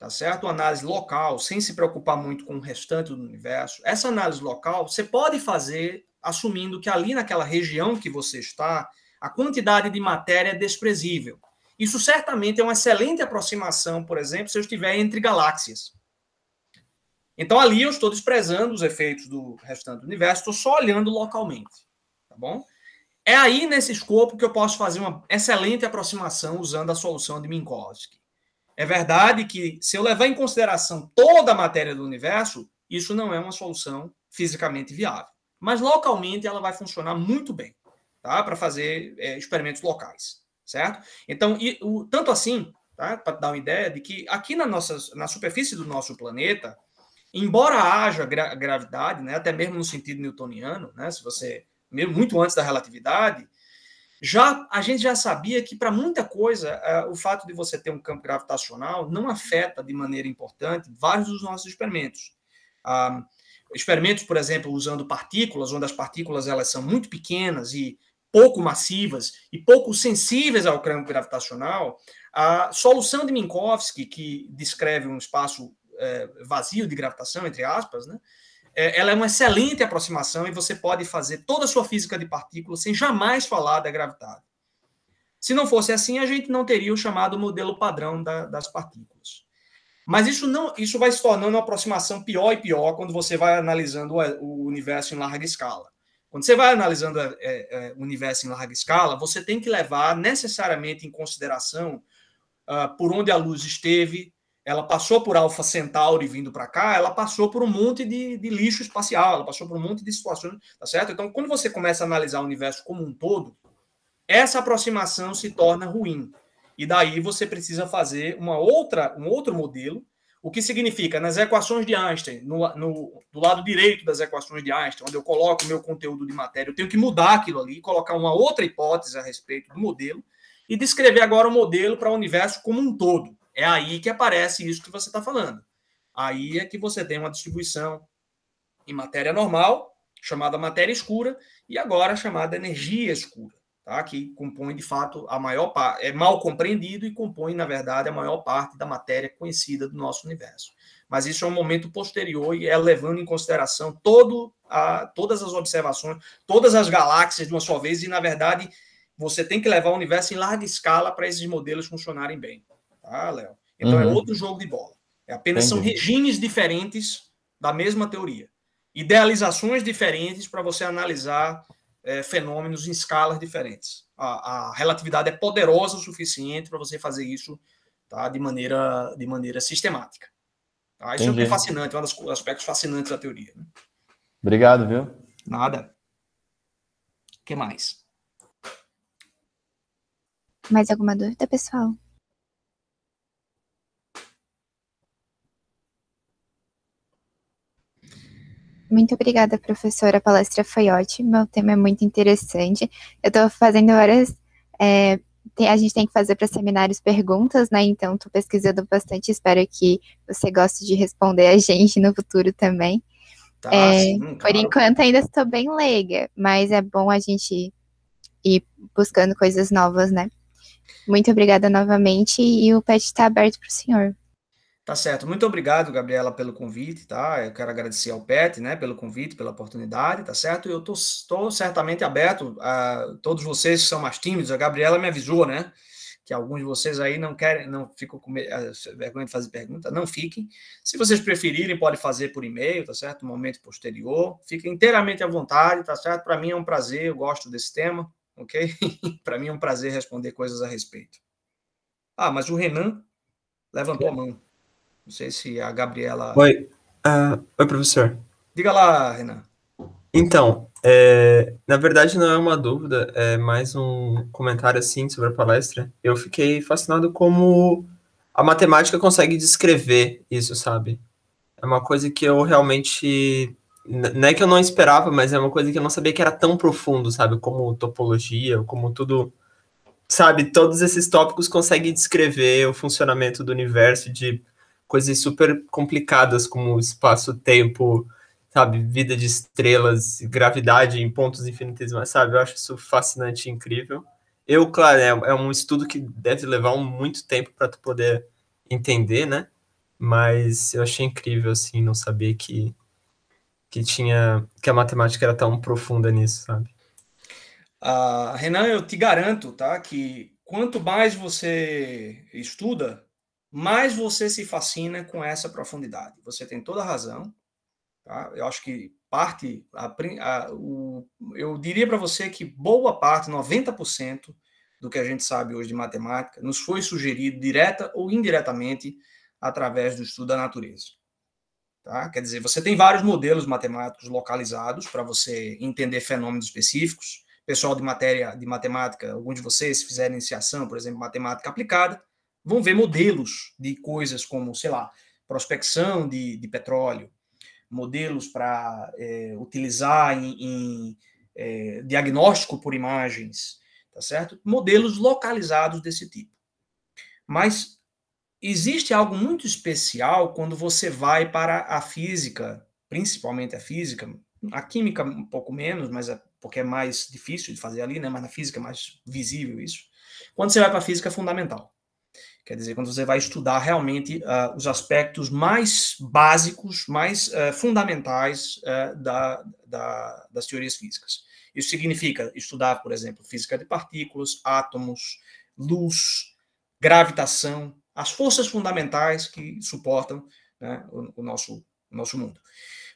tá certo? Uma análise local, sem se preocupar muito com o restante do universo. Essa análise local você pode fazer assumindo que ali naquela região que você está, a quantidade de matéria é desprezível. Isso certamente é uma excelente aproximação, por exemplo, se eu estiver entre galáxias. Então ali eu estou desprezando os efeitos do restante do universo, estou só olhando localmente, tá bom? É aí nesse escopo que eu posso fazer uma excelente aproximação usando a solução de Minkowski. É verdade que, se eu levar em consideração toda a matéria do universo, isso não é uma solução fisicamente viável. Mas localmente ela vai funcionar muito bem tá? para fazer é, experimentos locais, certo? Então, e, o, tanto assim, tá? para dar uma ideia de que aqui na, nossa, na superfície do nosso planeta, embora haja gra gravidade, né, até mesmo no sentido newtoniano, né, se você, mesmo muito antes da relatividade, já a gente já sabia que para muita coisa é, o fato de você ter um campo gravitacional não afeta de maneira importante vários dos nossos experimentos. Ah, experimentos, por exemplo, usando partículas, onde as partículas elas são muito pequenas e pouco massivas e pouco sensíveis ao campo gravitacional, a solução de Minkowski, que descreve um espaço é, vazio de gravitação, entre aspas, né, é, ela é uma excelente aproximação e você pode fazer toda a sua física de partículas sem jamais falar da gravidade. Se não fosse assim, a gente não teria o chamado modelo padrão da, das partículas. Mas isso não, isso vai se tornando uma aproximação pior e pior quando você vai analisando o, o universo em larga escala. Quando você vai analisando o é, é, universo em larga escala, você tem que levar necessariamente em consideração uh, por onde a luz esteve, ela passou por Alpha Centauri vindo para cá, ela passou por um monte de, de, lixo espacial, ela passou por um monte de situações, tá certo? Então, quando você começa a analisar o universo como um todo, essa aproximação se torna ruim. E daí você precisa fazer uma outra, um outro modelo, o que significa nas equações de Einstein, no, no, do lado direito das equações de Einstein, onde eu coloco o meu conteúdo de matéria, eu tenho que mudar aquilo ali, colocar uma outra hipótese a respeito do modelo e descrever agora o modelo para o universo como um todo. É aí que aparece isso que você está falando. Aí é que você tem uma distribuição em matéria normal, chamada matéria escura, e agora chamada energia escura, tá? que compõe, de fato, a maior parte, é mal compreendido e compõe, na verdade, a maior parte da matéria conhecida do nosso universo. Mas isso é um momento posterior e é levando em consideração todo a, todas as observações, todas as galáxias de uma só vez, e, na verdade, você tem que levar o universo em larga escala para esses modelos funcionarem bem tá, Léo? Então é uhum. é outro jogo de bola. É apenas Entendi. são regimes diferentes da mesma teoria. Idealizações diferentes para você analisar é, fenômenos em escalas diferentes. A, a relatividade é poderosa o suficiente para você fazer isso tá, de, maneira, de maneira sistemática. Tá? Isso é é Entendi. é fascinante, um dos aspectos fascinantes da teoria. Né? Obrigado, viu? Nada. O que mais? Mais alguma dúvida, pessoal? Muito obrigada, professora. A palestra foi ótima, meu tema é muito interessante. Eu estou fazendo várias. É, tem, a gente tem que fazer para seminários perguntas, né? Então, estou pesquisando bastante. Espero que você goste de responder a gente no futuro também. Tá, é, sim, claro. Por enquanto, ainda estou bem leiga, mas é bom a gente ir buscando coisas novas, né? Muito obrigada novamente e o PET está aberto para o senhor. Tá certo. Muito obrigado, Gabriela, pelo convite, tá? Eu quero agradecer ao PET, né, pelo convite, pela oportunidade, tá certo? Eu tô, tô certamente aberto a todos vocês que são mais tímidos. A Gabriela me avisou, né, que alguns de vocês aí não querem, não ficam com eh, vergonha de fazer pergunta. Não fiquem. Se vocês preferirem, podem fazer por e-mail, tá certo? Um momento posterior. Fiquem inteiramente à vontade, tá certo? Para mim é um prazer, eu gosto desse tema, ok? Para mim é um prazer responder coisas a respeito. Ah, mas o Renan levantou a mão. Não sei se a Gabriela. Oi, uh, oi professor. Diga lá, Renan. Então, é, na verdade não é uma dúvida, é mais um comentário assim sobre a palestra. Eu fiquei fascinado como a matemática consegue descrever isso, sabe? É uma coisa que eu realmente não é que eu não esperava, mas é uma coisa que eu não sabia que era tão profundo, sabe? Como topologia, como tudo, sabe? Todos esses tópicos conseguem descrever o funcionamento do universo de coisas super complicadas como espaço-tempo, sabe, vida de estrelas, gravidade em pontos infinitesimais, sabe? Eu acho isso fascinante e incrível. Eu, claro, é, é um estudo que deve levar um, muito tempo para tu poder entender, né? Mas eu achei incrível, assim, não saber que, que tinha que a matemática era tão profunda nisso, sabe? Uh, Renan, eu te garanto, tá? Que quanto mais você estuda, mais você se fascina com essa profundidade. Você tem toda a razão. Tá? Eu acho que parte, a, a, o, eu diria para você que boa parte, 90% do que a gente sabe hoje de matemática, nos foi sugerido direta ou indiretamente através do estudo da natureza. Tá? Quer dizer, você tem vários modelos matemáticos localizados para você entender fenômenos específicos. Pessoal de matéria de matemática, alguns de vocês fizeram iniciação, por exemplo, matemática aplicada, vão ver modelos de coisas como, sei lá, prospecção de, de petróleo, modelos para é, utilizar em, em é, diagnóstico por imagens, tá certo? Modelos localizados desse tipo. Mas existe algo muito especial quando você vai para a física, principalmente a física, a química um pouco menos, mas é porque é mais difícil de fazer ali, né? Mas na física é mais visível isso. Quando você vai para a física é fundamental, Quer dizer, quando você vai estudar realmente uh, os aspectos mais básicos, mais uh, fundamentais uh, da, da, das teorias físicas. Isso significa estudar, por exemplo, física de partículas, átomos, luz, gravitação, as forças fundamentais que suportam né, o, o, nosso, o nosso mundo.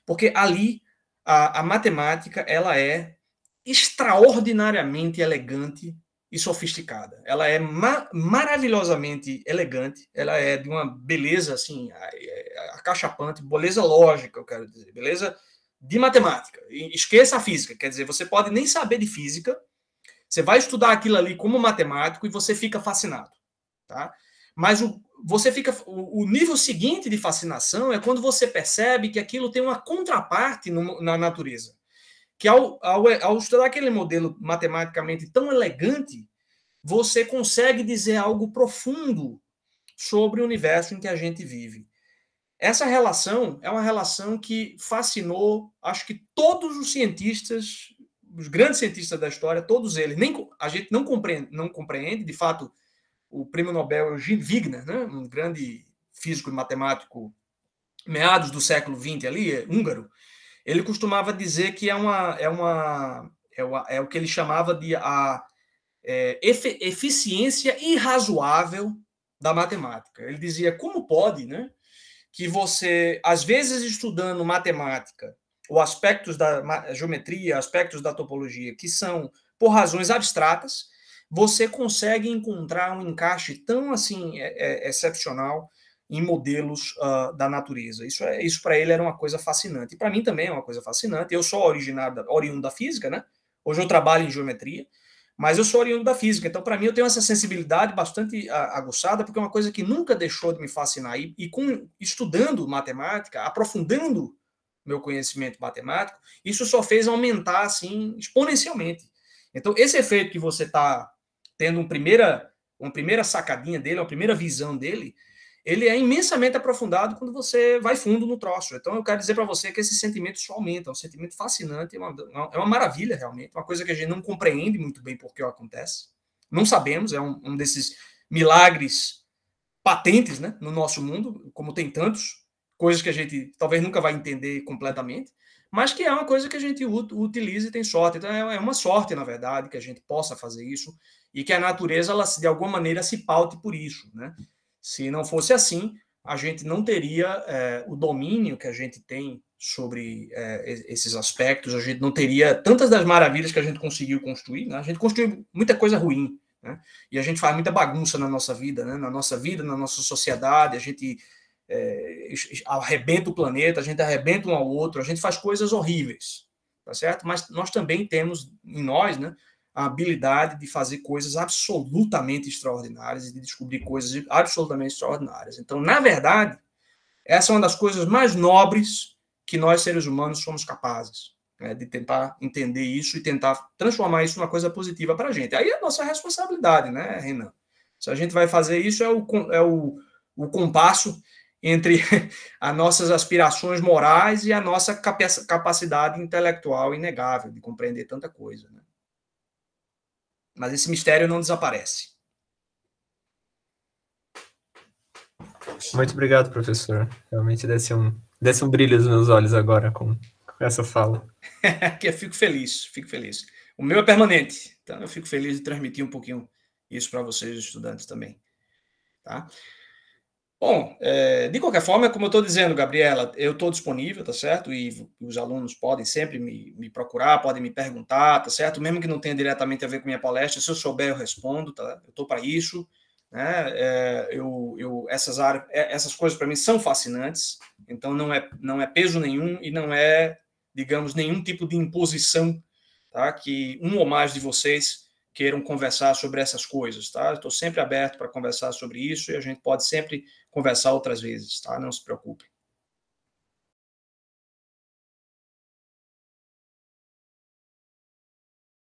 Porque ali a, a matemática ela é extraordinariamente elegante e sofisticada. Ela é ma maravilhosamente elegante, ela é de uma beleza assim, acachapante, é, beleza lógica, eu quero dizer, beleza de matemática. E esqueça a física, quer dizer, você pode nem saber de física, você vai estudar aquilo ali como matemático e você fica fascinado, tá? Mas o, você fica o, o nível seguinte de fascinação é quando você percebe que aquilo tem uma contraparte no, na natureza que ao, ao, ao estudar aquele modelo matematicamente tão elegante, você consegue dizer algo profundo sobre o universo em que a gente vive. Essa relação é uma relação que fascinou, acho que todos os cientistas, os grandes cientistas da história, todos eles. Nem, a gente não compreende, não compreende, de fato, o prêmio Nobel Eugene Wigner, né, um grande físico e matemático, meados do século XX ali, é húngaro, ele costumava dizer que é uma é uma é, uma, é o que ele chamava de a é, eficiência irrazoável da matemática. Ele dizia como pode, né, que você às vezes estudando matemática ou aspectos da geometria, aspectos da topologia que são por razões abstratas, você consegue encontrar um encaixe tão assim é, é, excepcional em modelos uh, da natureza. Isso, é, isso para ele era uma coisa fascinante. E para mim também é uma coisa fascinante. Eu sou originário, oriundo da física, né? Hoje eu trabalho em geometria, mas eu sou oriundo da física. Então, para mim, eu tenho essa sensibilidade bastante ah, aguçada, porque é uma coisa que nunca deixou de me fascinar. E, e com, estudando matemática, aprofundando meu conhecimento matemático, isso só fez aumentar assim exponencialmente. Então, esse efeito que você está tendo uma primeira, uma primeira sacadinha dele, uma primeira visão dele, ele é imensamente aprofundado quando você vai fundo no troço. Então, eu quero dizer para você que esse sentimento só aumenta, é um sentimento fascinante, é uma, é uma é maravilha, realmente, é uma coisa que a gente não compreende muito bem por que acontece. Não sabemos, é um, um desses milagres patentes né, no nosso mundo, como tem tantos, coisas que a gente talvez nunca vai entender completamente, mas que é uma coisa que a gente utiliza e tem sorte. Então, é, é uma sorte, na verdade, que a gente possa fazer isso e que a natureza, ela, de alguma maneira, se paute por isso, né? Se não fosse assim, a gente não teria é, o domínio que a gente tem sobre é, esses aspectos, a gente não teria tantas das maravilhas que a gente conseguiu construir. Né? A gente construiu muita coisa ruim, né? e a gente faz muita bagunça na nossa vida, né? na nossa vida, na nossa sociedade, a gente é, arrebenta o planeta, a gente arrebenta um ao outro, a gente faz coisas horríveis, tá certo? Mas nós também temos em nós, né, a habilidade de fazer coisas absolutamente extraordinárias e de descobrir coisas absolutamente extraordinárias. Então, na verdade, essa é uma das coisas mais nobres que nós, seres humanos, somos capazes né, de tentar entender isso e tentar transformar isso numa coisa positiva para a gente. Aí é a nossa responsabilidade, né, Renan? Se a gente vai fazer isso, é o, é o, o compasso entre as nossas aspirações morais e a nossa capacidade intelectual inegável de compreender tanta coisa. Né? Mas esse mistério não desaparece. Muito obrigado, professor. Realmente desce um, desce um brilho nos meus olhos agora com, com essa fala. que eu fico feliz, fico feliz. O meu é permanente, então eu fico feliz de transmitir um pouquinho isso para vocês, estudantes, também. Tá? Bom, é, de qualquer forma, é como eu estou dizendo, Gabriela, eu estou disponível, tá certo? E os alunos podem sempre me, me, procurar, podem me perguntar, tá certo? Mesmo que não tenha diretamente a ver com minha palestra, se eu souber, eu respondo, tá? Eu estou para isso. Né? É, eu, eu, essas, áreas, é, essas coisas para mim são fascinantes, então não é, não é peso nenhum e não é, digamos, nenhum tipo de imposição tá? que um ou mais de vocês queiram conversar sobre essas coisas, tá? Estou sempre aberto para conversar sobre isso e a gente pode sempre conversar outras vezes, tá? Não se preocupe.